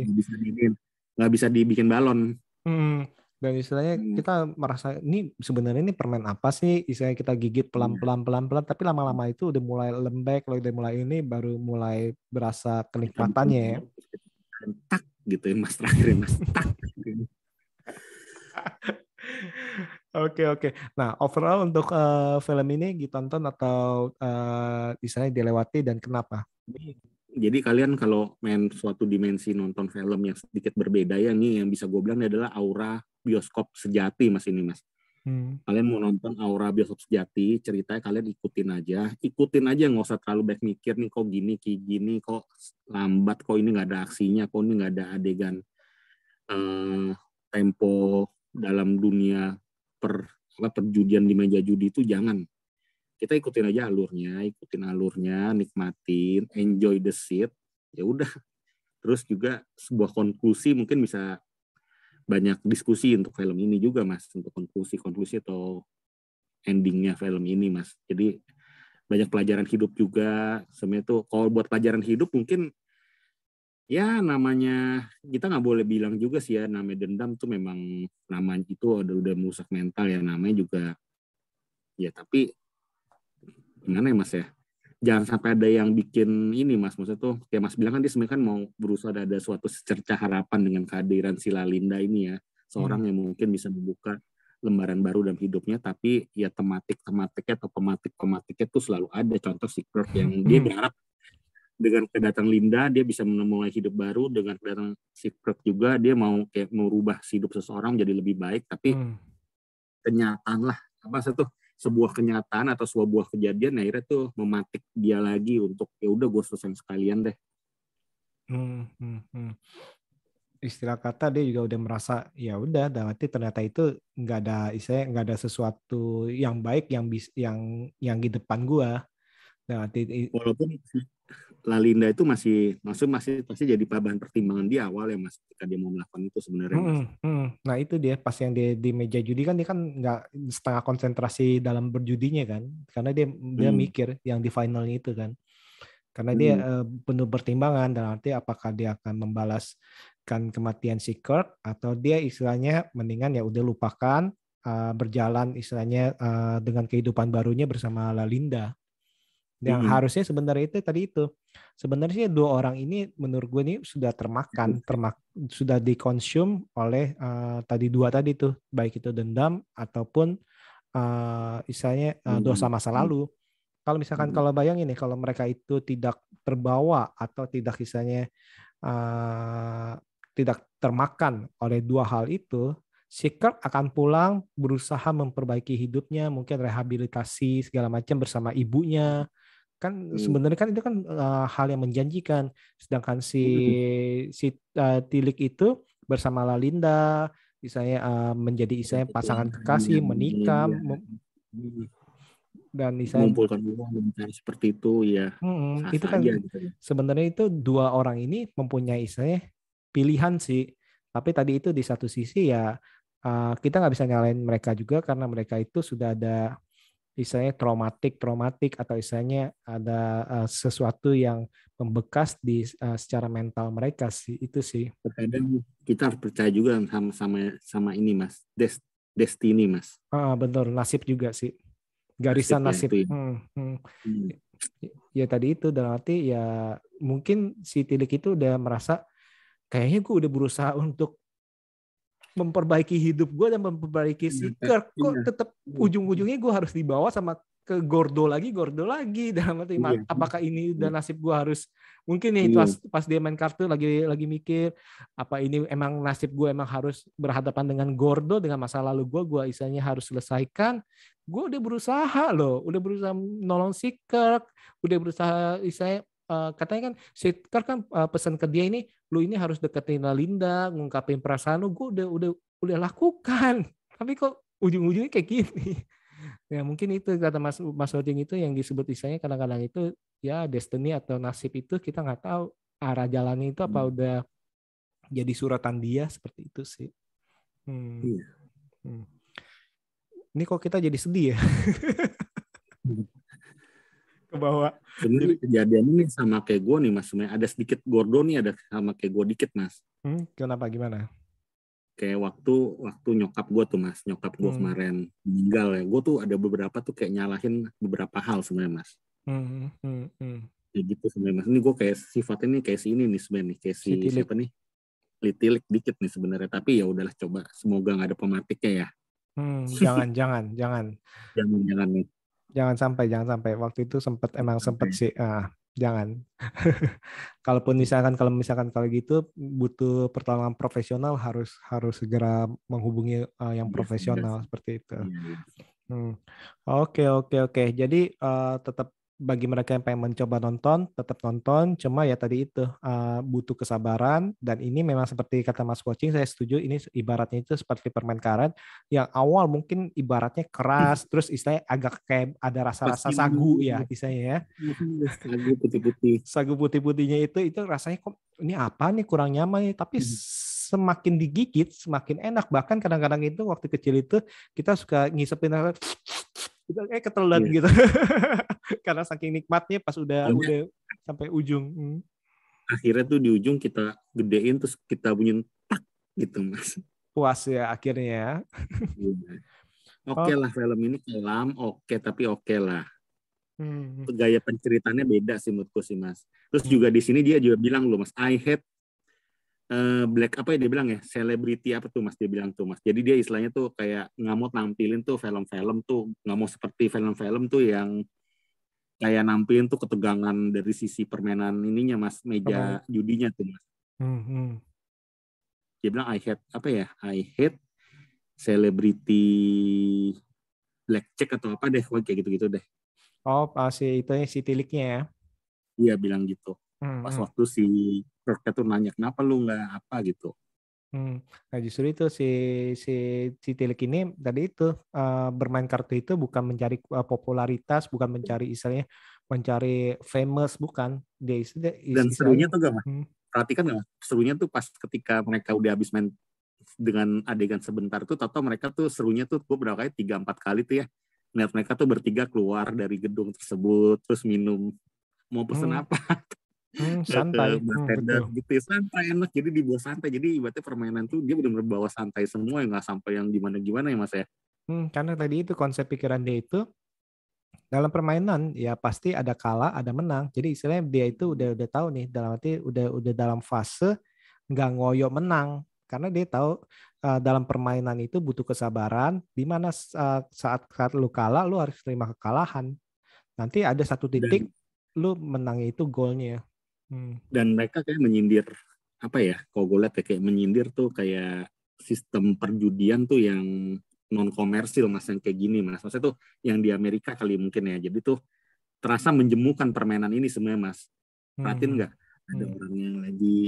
nggak bisa dibikin balon hmm. dan istilahnya hmm. kita merasa ini sebenarnya ini permen apa sih istilahnya kita gigit pelan-pelan pelan-pelan tapi lama-lama itu udah mulai lembek udah mulai ini baru mulai berasa kenikmatannya ya tak gitu ya mas terakhir ya, mas tak gitu ya. Oke okay, oke. Okay. Nah overall untuk uh, film ini ditonton atau uh, misalnya dilewati dan kenapa? Jadi kalian kalau main suatu dimensi nonton film yang sedikit berbeda ya nih yang bisa gue bilang adalah aura bioskop sejati mas ini mas. Hmm. Kalian mau nonton aura bioskop sejati ceritanya kalian ikutin aja, ikutin aja nggak usah terlalu banyak mikir nih kok gini kok gini kok lambat kok ini nggak ada aksinya kok ini nggak ada adegan uh, tempo dalam dunia per apa perjudian di meja judi itu jangan kita ikutin aja alurnya ikutin alurnya nikmatin enjoy the seat ya udah terus juga sebuah konklusi mungkin bisa banyak diskusi untuk film ini juga mas untuk konklusi konklusi atau endingnya film ini mas jadi banyak pelajaran hidup juga sebenarnya itu kalau buat pelajaran hidup mungkin ya namanya kita nggak boleh bilang juga sih ya namanya dendam tuh memang namanya itu udah udah merusak mental ya namanya juga ya tapi gimana ya mas ya jangan sampai ada yang bikin ini mas maksudnya tuh kayak mas bilang kan dia sebenarnya kan mau berusaha ada, ada suatu secerca harapan dengan kehadiran si Lalinda ini ya seorang hmm. yang mungkin bisa membuka lembaran baru dalam hidupnya tapi ya tematik tematiknya atau pematik pematiknya tuh selalu ada contoh si Kirk yang dia hmm. berharap dengan kedatangan Linda dia bisa memulai hidup baru dengan kedatangan si Kirk juga dia mau kayak merubah hidup seseorang jadi lebih baik tapi hmm. kenyataan lah apa satu sebuah kenyataan atau sebuah kejadian akhirnya tuh mematik dia lagi untuk ya udah gue selesai sekalian deh. Hmm, hmm, hmm. Istilah kata dia juga udah merasa ya udah berarti ternyata itu nggak ada istilah nggak ada sesuatu yang baik yang bis yang yang di depan gua. Berarti walaupun Lalinda itu masih masuk masih pasti jadi bahan pertimbangan di awal ya mas ketika dia mau melakukan itu sebenarnya Hmm, hmm. Nah itu dia pas yang dia di meja judi kan dia kan nggak setengah konsentrasi dalam berjudinya kan karena dia hmm. dia mm. mikir yang di final itu kan karena dia uh, penuh pertimbangan dalam arti apakah dia akan membalaskan kematian si Kirk atau dia istilahnya mendingan ya udah lupakan uh, berjalan istilahnya uh, dengan kehidupan barunya bersama Lalinda yang hmm. harusnya sebenarnya itu tadi itu sebenarnya dua orang ini menurut gue ini sudah termakan termak sudah dikonsum oleh uh, tadi dua tadi tuh baik itu dendam ataupun uh, uh, dosa masa lalu kalau misalkan hmm. kalau bayangin nih kalau mereka itu tidak terbawa atau tidak misalnya uh, tidak termakan oleh dua hal itu si Kirk akan pulang berusaha memperbaiki hidupnya, mungkin rehabilitasi segala macam bersama ibunya, kan hmm. sebenarnya kan itu kan uh, hal yang menjanjikan sedangkan si hmm. hmm, hmm. si uh, Tilik itu bersama Lalinda misalnya uh, menjadi istilahnya pasangan kekasih iya, menikah iya. hmm. dan misalnya mengumpulkan uang seperti itu ya hmm, itu kan gitu. Ya. sebenarnya itu dua orang ini mempunyai istilahnya pilihan sih tapi tadi itu di satu sisi ya kita nggak bisa nyalain mereka juga karena mereka itu sudah ada istilahnya traumatik traumatik atau istilahnya ada eh, sesuatu yang membekas di eh, secara mental mereka sih itu sih kadang kita harus percaya juga sama sama sama ini mas Des, destiny mas ah benar nasib juga sih garisan nasib, nasib. Ya, hmm, hmm. Hmm. Ya, ya tadi itu dalam arti ya mungkin si tilik itu udah merasa kayaknya gue udah berusaha untuk memperbaiki hidup gue dan memperbaiki si iya, Kirk kok iya. tetap iya. ujung-ujungnya gue harus dibawa sama ke Gordo lagi Gordo lagi dalam arti yeah. apakah ini udah nasib gue harus mungkin nih yeah. pas, pas dia main kartu lagi lagi mikir apa ini emang nasib gue emang harus berhadapan dengan Gordo dengan masa lalu gue gue isanya harus selesaikan gue udah berusaha loh udah berusaha nolong si Kirk udah berusaha isanya Eh, katanya kan Sitkar kan uh, pesan ke dia ini lu ini harus deketin Linda, ngungkapin perasaan lu, gue udah udah udah lakukan. Tapi kok ujung-ujungnya kayak gini. Ya mungkin itu kata Mas Mas Oding itu yang disebut istilahnya kadang-kadang itu ya destiny atau nasib itu kita nggak tahu arah jalan itu apa hmm. udah jadi suratan dia seperti itu sih. Hmm. Iya. Hmm. Ini kok kita jadi sedih ya? ke bawah. Ini kejadian ini sama kayak gue nih mas, sebenarnya ada sedikit Gordon nih ada sama kayak gue dikit mas. Hmm, kenapa gimana? Kayak waktu waktu nyokap gue tuh mas, nyokap gue hmm. kemarin meninggal ya, gue tuh ada beberapa tuh kayak nyalahin beberapa hal sebenarnya mas. Hmm, hmm, hmm. Ya gitu sebenarnya mas, ini gue kayak sifatnya nih kayak si ini nih sebenarnya nih, kayak si, si siapa nih? Litilik dikit nih sebenarnya, tapi ya udahlah coba semoga nggak ada pematiknya ya. Hmm, jangan, jangan, jangan. Jangan, jangan nih jangan sampai jangan sampai waktu itu sempat emang sempat sih ah jangan kalaupun misalkan kalau misalkan kalau gitu butuh pertolongan profesional harus harus segera menghubungi uh, yang profesional yes, seperti itu iya, iya. Hmm. Oke oke oke. Jadi uh, tetap bagi mereka yang pengen mencoba nonton, tetap nonton. Cuma ya tadi itu uh, butuh kesabaran dan ini memang seperti kata Mas Coaching, saya setuju ini ibaratnya itu seperti permen karet yang awal mungkin ibaratnya keras, terus istilahnya agak kayak ada rasa-rasa sagu gitu. ya istilahnya ya. Sagu putih-putih. Sagu putih-putihnya itu itu rasanya kok ini apa nih kurang nyaman nih, tapi hmm. semakin digigit semakin enak bahkan kadang-kadang itu waktu kecil itu kita suka ngisepin kita gitu, kayak ketelan yeah. gitu. karena saking nikmatnya pas udah iya. udah sampai ujung. Hmm. Akhirnya tuh di ujung kita gedein terus kita bunyiin tak gitu mas. Puas ya akhirnya. Ya. Iya. oke okay oh. lah film ini kelam, oke okay, tapi oke okay lah. Hmm. Gaya penceritanya beda sih menurutku sih mas. Terus hmm. juga di sini dia juga bilang loh mas, I hate eh, black apa ya dia bilang ya, selebriti apa tuh mas dia bilang tuh mas. Jadi dia istilahnya tuh kayak nggak mau tampilin tuh film-film tuh nggak mau seperti film-film tuh yang kayak nampilin tuh ketegangan dari sisi permainan ininya mas meja oh. judinya tuh mas mm hmm. dia bilang I hate apa ya I hate celebrity blackjack atau apa deh kayak gitu gitu deh oh pasti itu ya, si tiliknya ya iya bilang gitu hmm, pas hmm. waktu si Kirk tuh nanya kenapa lu nggak apa gitu hmm nah justru itu si si si Tilik ini tadi itu, uh, bermain kartu itu bukan mencari, uh, popularitas, bukan iya. mencari istilahnya mencari famous, bukan. Dia istilah, istilah. Dan serunya tuh gak Mas, Hmm. perhatikan gak Mas, serunya tuh pas ketika mereka udah habis main dengan adegan sebentar tuh tato mereka tuh serunya tuh gue berapa kali, tiga empat kali tuh ya, melihat mereka tuh bertiga keluar dari gedung tersebut, terus minum, mau pesen hmm. apa. hmm, santai ke bartender hmm, gitu ya santai enak jadi dibawa santai jadi ibaratnya permainan tuh dia benar-benar bawa santai semua ya nggak sampai yang gimana gimana ya mas ya hmm, karena tadi itu konsep pikiran dia itu dalam permainan ya pasti ada kalah ada menang jadi istilahnya dia itu udah udah tahu nih dalam arti udah udah dalam fase nggak ngoyo menang karena dia tahu uh, dalam permainan itu butuh kesabaran di mana uh, saat saat lu kalah lu harus terima kekalahan nanti ada satu titik dan, lu menang itu golnya Hmm. Dan mereka kayak menyindir apa ya? Kalau gue lihat ya, kayak menyindir tuh kayak sistem perjudian tuh yang non komersil mas yang kayak gini mas. Maksudnya tuh yang di Amerika kali mungkin ya. Jadi tuh terasa menjemukan permainan ini sebenarnya mas. Perhatiin hmm. nggak? Hmm. Ada hmm. orang yang lagi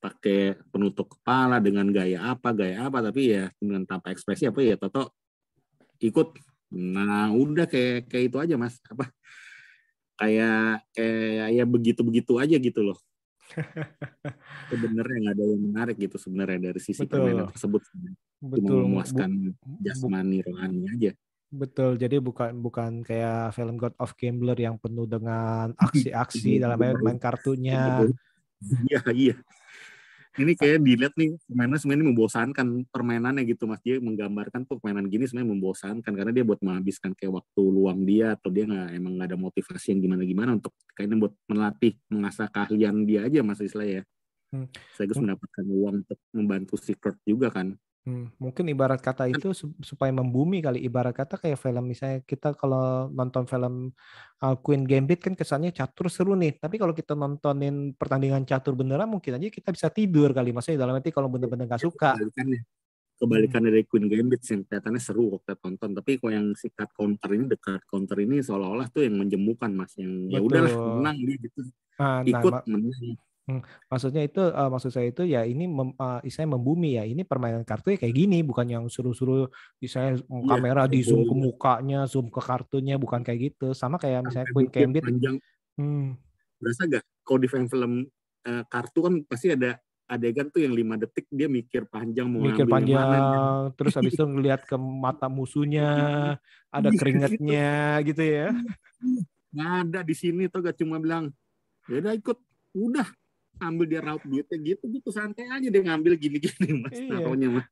pakai penutup kepala dengan gaya apa gaya apa tapi ya dengan tanpa ekspresi apa ya Toto ikut nah udah kayak kayak itu aja mas apa kayak kayak ya begitu-begitu aja gitu loh. sebenarnya nggak ada yang menarik gitu sebenarnya dari sisi Betul. permainan tersebut. Betul. Cuma memuaskan jasmani rohani aja. Betul. Jadi bukan bukan kayak film God of Gambler yang penuh dengan aksi-aksi dalam main kartunya. Iya, iya ini kayak dilihat nih permainan sebenarnya membosankan permainannya gitu mas dia menggambarkan tuh permainan gini sebenarnya membosankan karena dia buat menghabiskan kayak waktu luang dia atau dia nggak emang nggak ada motivasi yang gimana gimana untuk kayaknya buat melatih mengasah keahlian dia aja mas Isla ya hmm. saya mendapatkan uang untuk membantu si juga kan Hmm, mungkin ibarat kata itu supaya membumi kali ibarat kata kayak film misalnya kita kalau nonton film uh, Queen Gambit kan kesannya catur seru nih tapi kalau kita nontonin pertandingan catur beneran mungkin aja kita bisa tidur kali maksudnya dalam arti kalau iya, bener-bener gak iya, suka kebalikannya hmm. kebalikan dari Queen Gambit sih kelihatannya seru waktu tonton tapi kok yang sikat counter ini dekat counter ini seolah-olah tuh yang menjemukan mas yang ya udahlah menang dia gitu ah, nah, ikut nah, menang Hmm, maksudnya itu uh, maksud saya itu ya ini mem, uh, istilahnya membumi ya ini permainan kartu ya kayak gini bukan yang suruh-suruh misalnya yeah, kamera di zoom ke mukanya zoom ke kartunya bukan kayak gitu sama kayak misalnya Queen Gambit Hmm. Berasa gak kalau di film-film uh, eh, kartu kan pasti ada adegan tuh yang lima detik dia mikir panjang mau mikir panjang mana, gitu. terus habis itu ngelihat ke mata musuhnya ada iya, gitu. keringatnya gitu ya nggak ada di sini tuh gak cuma bilang ya udah ikut udah ambil dia raup duitnya gitu gitu santai aja dia ngambil gini-gini mas iya. taruhnya mas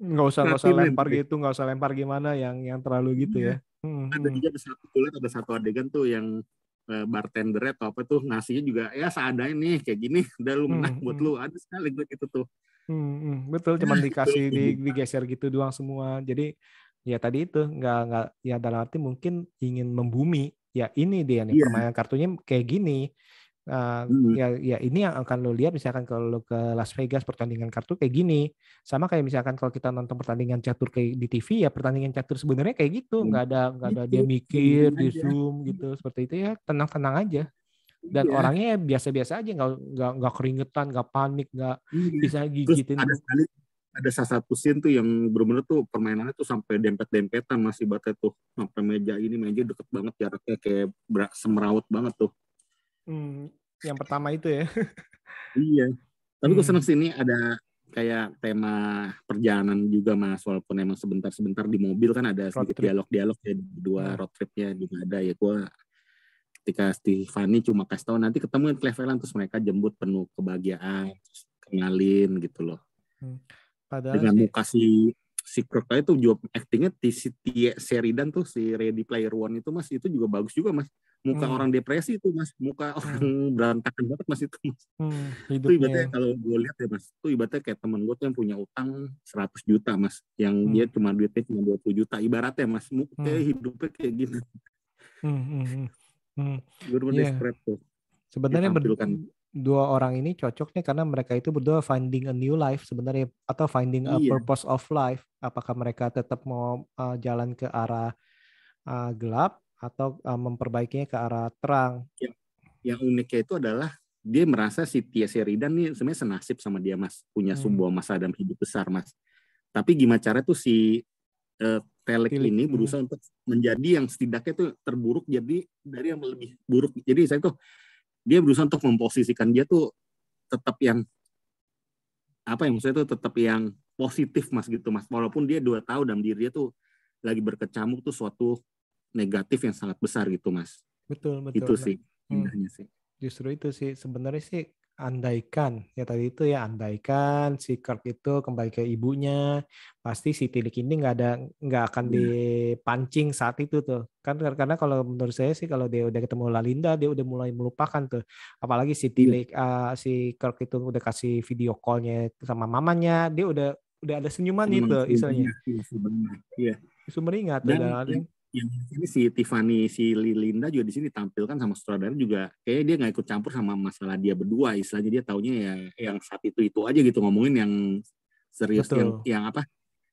nggak usah nggak usah lempar gitu nggak usah lempar gimana yang yang terlalu gitu ya iya. hmm. ada hmm. juga ada satu kulit ada satu adegan tuh yang eh, bartender atau apa tuh ngasihnya juga ya seadanya nih kayak gini udah lu hmm, menang hmm. buat lu ada sekali gue gitu tuh hmm. hmm. betul cuman dikasih di, iya. digeser gitu doang semua jadi ya tadi itu nggak nggak ya dalam arti mungkin ingin membumi ya ini dia nih yeah. permainan kartunya kayak gini Uh, hmm. ya, ya ini yang akan lo lihat misalkan kalau lo ke Las Vegas pertandingan kartu kayak gini sama kayak misalkan kalau kita nonton pertandingan catur kayak di TV ya pertandingan catur sebenarnya kayak gitu hmm. nggak ada nggak ada dia iya, mikir iya. di zoom gitu seperti itu ya tenang-tenang aja dan yeah. orangnya ya biasa-biasa aja nggak nggak nggak keringetan nggak panik nggak hmm. bisa gigitin ada ada salah satu scene tuh yang bener-bener tuh permainannya tuh sampai dempet-dempetan masih batet tuh sampai meja ini meja deket banget jaraknya kayak semeraut banget tuh Hmm, yang pertama itu ya. iya. Tapi hmm. gue seneng sih ini ada kayak tema perjalanan juga mas walaupun emang sebentar-sebentar di mobil kan ada sedikit dialog-dialog ya dua hmm. road tripnya juga ada ya gue ketika Stefani cuma kasih tahu nanti ketemu di Cleveland terus mereka jemput penuh kebahagiaan terus kenalin gitu loh hmm. Padahal dengan muka si si Kirk eh, itu juga actingnya si Seridan tuh si Ready Player One itu mas itu juga bagus juga mas muka hmm. orang depresi itu mas muka hmm. orang berantakan banget mas itu mas hmm, itu ibaratnya ya. kalau gue lihat ya mas itu ibaratnya kayak teman gue tuh yang punya utang 100 juta mas yang hmm. dia cuma duitnya cuma 20 juta ibaratnya mas muka hmm. hidupnya kayak gini. hmm, hmm, hmm. hmm. gue yeah. spread tuh sebenarnya ya, dua orang ini cocoknya karena mereka itu berdua finding a new life sebenarnya atau finding a iya. purpose of life apakah mereka tetap mau uh, jalan ke arah uh, gelap atau uh, memperbaikinya ke arah terang. Yang, yang uniknya itu adalah dia merasa si Tia Sheridan ini sebenarnya senasib sama dia mas, punya hmm. sebuah masa dalam hidup besar mas. Tapi gimana cara tuh si uh, Telek Tilek. ini hmm. berusaha hmm. untuk menjadi yang setidaknya tuh terburuk jadi dari yang lebih buruk. Jadi saya tuh dia berusaha untuk memposisikan dia tuh tetap yang apa yang maksudnya tuh tetap yang positif mas gitu mas. Walaupun dia dua tahun dalam diri dia tuh lagi berkecamuk tuh suatu negatif yang sangat besar gitu mas betul betul itu sih hmm. indahnya hmm. sih justru itu sih sebenarnya sih andaikan ya tadi itu ya andaikan si Kirk itu kembali ke ibunya pasti si Tilik ini nggak ada nggak akan iya. dipancing saat itu tuh kan karena kalau menurut saya sih kalau dia udah ketemu Lalinda dia udah mulai melupakan tuh apalagi si iya. Tilik yeah. uh, si Kirk itu udah kasih video callnya sama mamanya dia udah udah ada senyuman, senyuman itu istilahnya ya ya. sumber ingat dan, dan, yang ini si Tiffany si Lilinda juga di sini tampilkan sama sutradara juga kayaknya dia nggak ikut campur sama masalah dia berdua istilahnya dia taunya ya iya. yang saat itu itu aja gitu ngomongin yang serius yang yang apa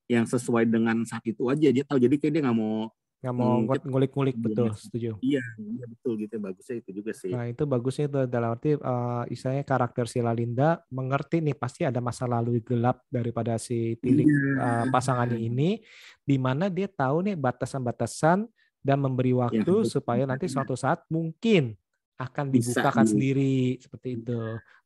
yang sesuai dengan saat itu aja dia tahu jadi kayak dia nggak mau nggak mau hmm, ngulik-ngulik iya, betul setuju iya iya betul gitu bagusnya itu juga sih nah itu bagusnya itu dalam arti uh, istilahnya karakter si Lalinda mengerti nih pasti ada masa lalu gelap daripada si tilik yeah. Iya. uh, pasangannya ini di mana dia tahu nih batasan-batasan dan memberi ya, waktu ya, supaya nanti iya. suatu saat mungkin akan dibukakan Bisa, sendiri seperti itu.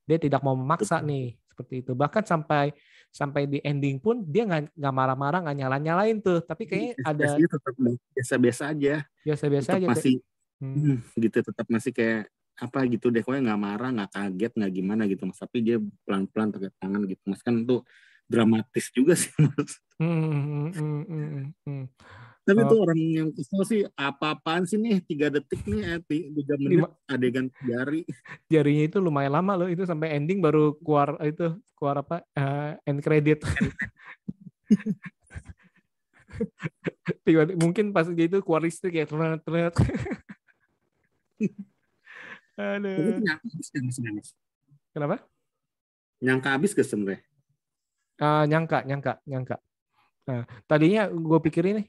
Dia tidak mau memaksa betul. nih seperti itu. Bahkan sampai sampai di ending pun dia nggak nggak marah-marah nggak nyala-nyalain tuh tapi kayaknya biasa ada tetap biasa-biasa aja biasa-biasa aja masih hmm. hmm gitu tetap masih kayak apa gitu deh kok nggak marah nggak kaget nggak gimana gitu mas tapi dia pelan-pelan pakai tangan gitu mas kan tuh dramatis juga sih mas hmm, hmm, hmm, hmm, hmm. hmm, hmm. Tapi oh. tuh orang yang kesel sih apa-apaan sih nih tiga detik nih eh, tiga menit adegan jari. Jarinya itu lumayan lama loh itu sampai ending baru keluar itu keluar apa uh, end credit. tiba mungkin pas gitu keluar listrik ya terlihat terlihat. Kenapa? Nyangka habis ke sebenarnya? Uh, nyangka, nyangka, nyangka. Nah, tadinya gue pikir ini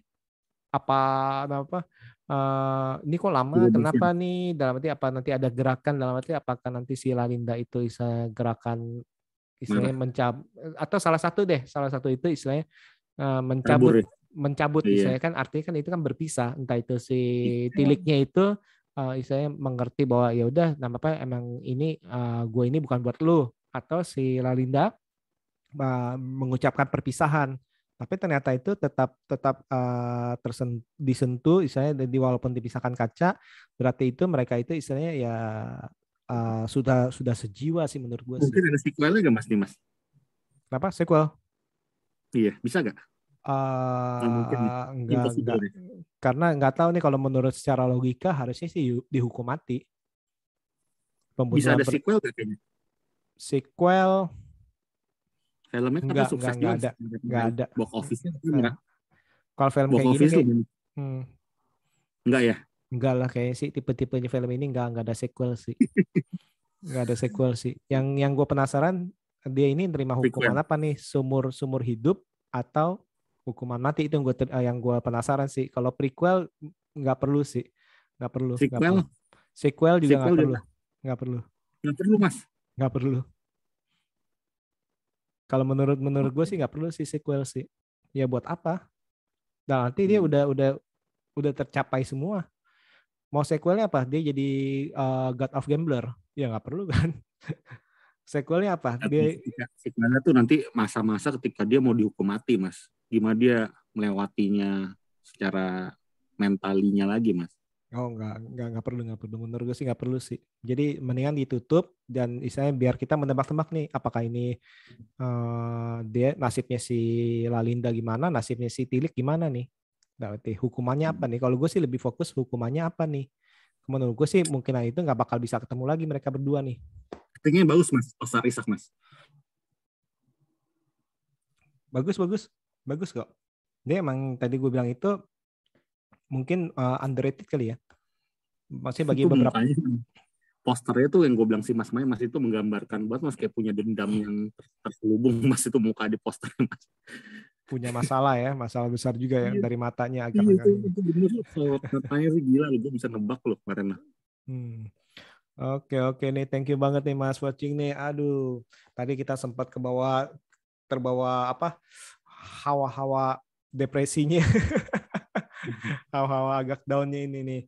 apa apa uh, ini kok lama Tidak kenapa nih dalam arti apa nanti ada gerakan dalam arti apakah nanti si Lalinda itu bisa gerakan istilahnya mencab atau salah satu deh salah satu itu istilahnya uh, mencabut mencabut iya. istilahnya kan artinya kan itu kan berpisah entah itu si iya. tiliknya itu uh, istilahnya mengerti bahwa ya udah nama apa emang ini uh, gue ini bukan buat lu atau si Lalinda uh, mengucapkan perpisahan tapi ternyata itu tetap tetap uh, tersen, disentuh istilahnya jadi walaupun dipisahkan kaca berarti itu mereka itu istilahnya ya uh, sudah sudah sejiwa sih menurut gue mungkin sih. ada sequelnya gak mas Dimas kenapa sequel iya bisa gak Uh, oh, nah, mungkin enggak, enggak. karena nggak tahu nih kalau menurut secara logika harusnya sih dihukum mati. Pembunuhan bisa ada sequel gak kayaknya? Sequel Filmnya enggak, sukses enggak, juga. Enggak ada. Enggak ada. Box office-nya enggak. Kalau film box kayak gini hmm. Enggak ya? Enggak lah kayaknya sih tipe-tipe film ini enggak enggak ada sequel sih. enggak ada sequel sih. Yang yang gue penasaran dia ini terima hukuman Frequent. apa nih? Sumur sumur hidup atau hukuman mati itu yang gue yang gue penasaran sih. Kalau prequel nggak perlu sih. Nggak perlu. Sequel. Gak perlu. Sequel juga nggak perlu. Nggak perlu. Nggak perlu mas. Nggak perlu. Kalau menurut menurut gue sih nggak perlu sih sequel sih. Ya buat apa? Nah, nanti hmm. dia udah udah udah tercapai semua. Mau sequelnya apa? Dia jadi uh, God of Gambler. Ya nggak perlu kan. sequelnya apa? Dia sequelnya tuh nanti masa-masa ketika dia mau dihukum mati, Mas. Gimana dia melewatinya secara mentalinya lagi, Mas. Oh enggak, enggak, nggak perlu enggak perlu menurut gue sih enggak perlu sih. Jadi mendingan ditutup dan istilahnya biar kita menebak tebak nih apakah ini uh, dia nasibnya si Lalinda gimana, nasibnya si Tilik gimana nih. Berarti hukumannya apa hmm. nih? Kalau gue sih lebih fokus hukumannya apa nih. Menurut gue sih mungkin itu enggak bakal bisa ketemu lagi mereka berdua nih. Actingnya bagus mas, pasar Isak mas. Bagus bagus bagus kok. Dia emang tadi gue bilang itu mungkin uh, underrated kali ya. Masih bagi itu beberapa posternya tuh yang gue bilang si Mas Maya Mas itu menggambarkan buat Mas kayak punya dendam hmm. yang terselubung Mas itu muka di poster Mas. Punya masalah ya, masalah besar juga ya iya. dari matanya agak agak. Iya, itu, itu bener loh. matanya sih gila lu bisa nebak loh kemarin lah. Hmm. Oke oke nih thank you banget nih Mas watching nih. Aduh, tadi kita sempat ke bawah terbawa apa? hawa-hawa depresinya. hawa-hawa agak downnya ini nih.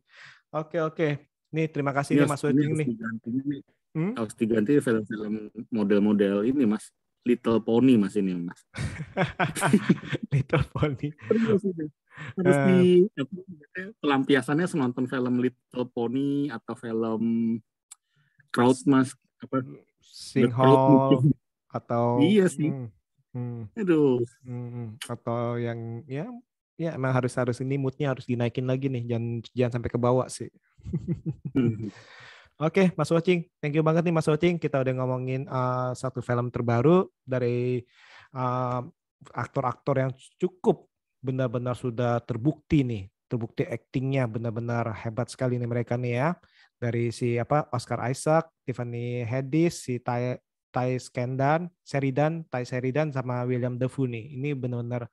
Oke oke. Nih terima kasih iya, ini nih Mas Wedding nih. Diganti, nih. Hmm? Harus diganti film-film model-model ini Mas. Little Pony Mas ini Mas. Little Pony. harus uh, di pelampiasannya menonton film Little Pony atau film Crowd Mas apa Sing Hall atau iya sih hmm, hmm, aduh hmm, hmm. atau yang ya ya emang harus harus ini moodnya harus dinaikin lagi nih jangan jangan sampai ke bawah sih Oke, okay, Mas Wocing, thank you banget nih Mas Wocing. Kita udah ngomongin uh, satu film terbaru dari aktor ah, aktor-aktor yang cukup benar-benar sudah terbukti nih, terbukti aktingnya benar-benar hebat sekali nih mereka nih ya. Dari si apa Oscar Isaac, Tiffany Haddish, si Ty Ty Skendan, Sheridan, Ty Sheridan sama William Defoe nih. Ini benar-benar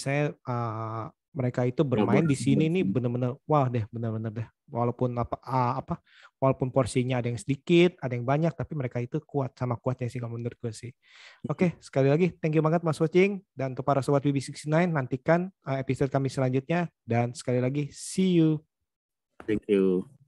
saya uh, mereka itu bermain di sini nih benar-benar wah deh benar-benar deh. Walaupun apa uh, apa walaupun porsinya ada yang sedikit, ada yang banyak tapi mereka itu kuat sama kuatnya sih kalau menurut gue sih. Oke, okay, sekali lagi thank you banget Mas Watching dan untuk para sobat BB69 nantikan ah, episode kami selanjutnya dan sekali lagi see you. Thank you.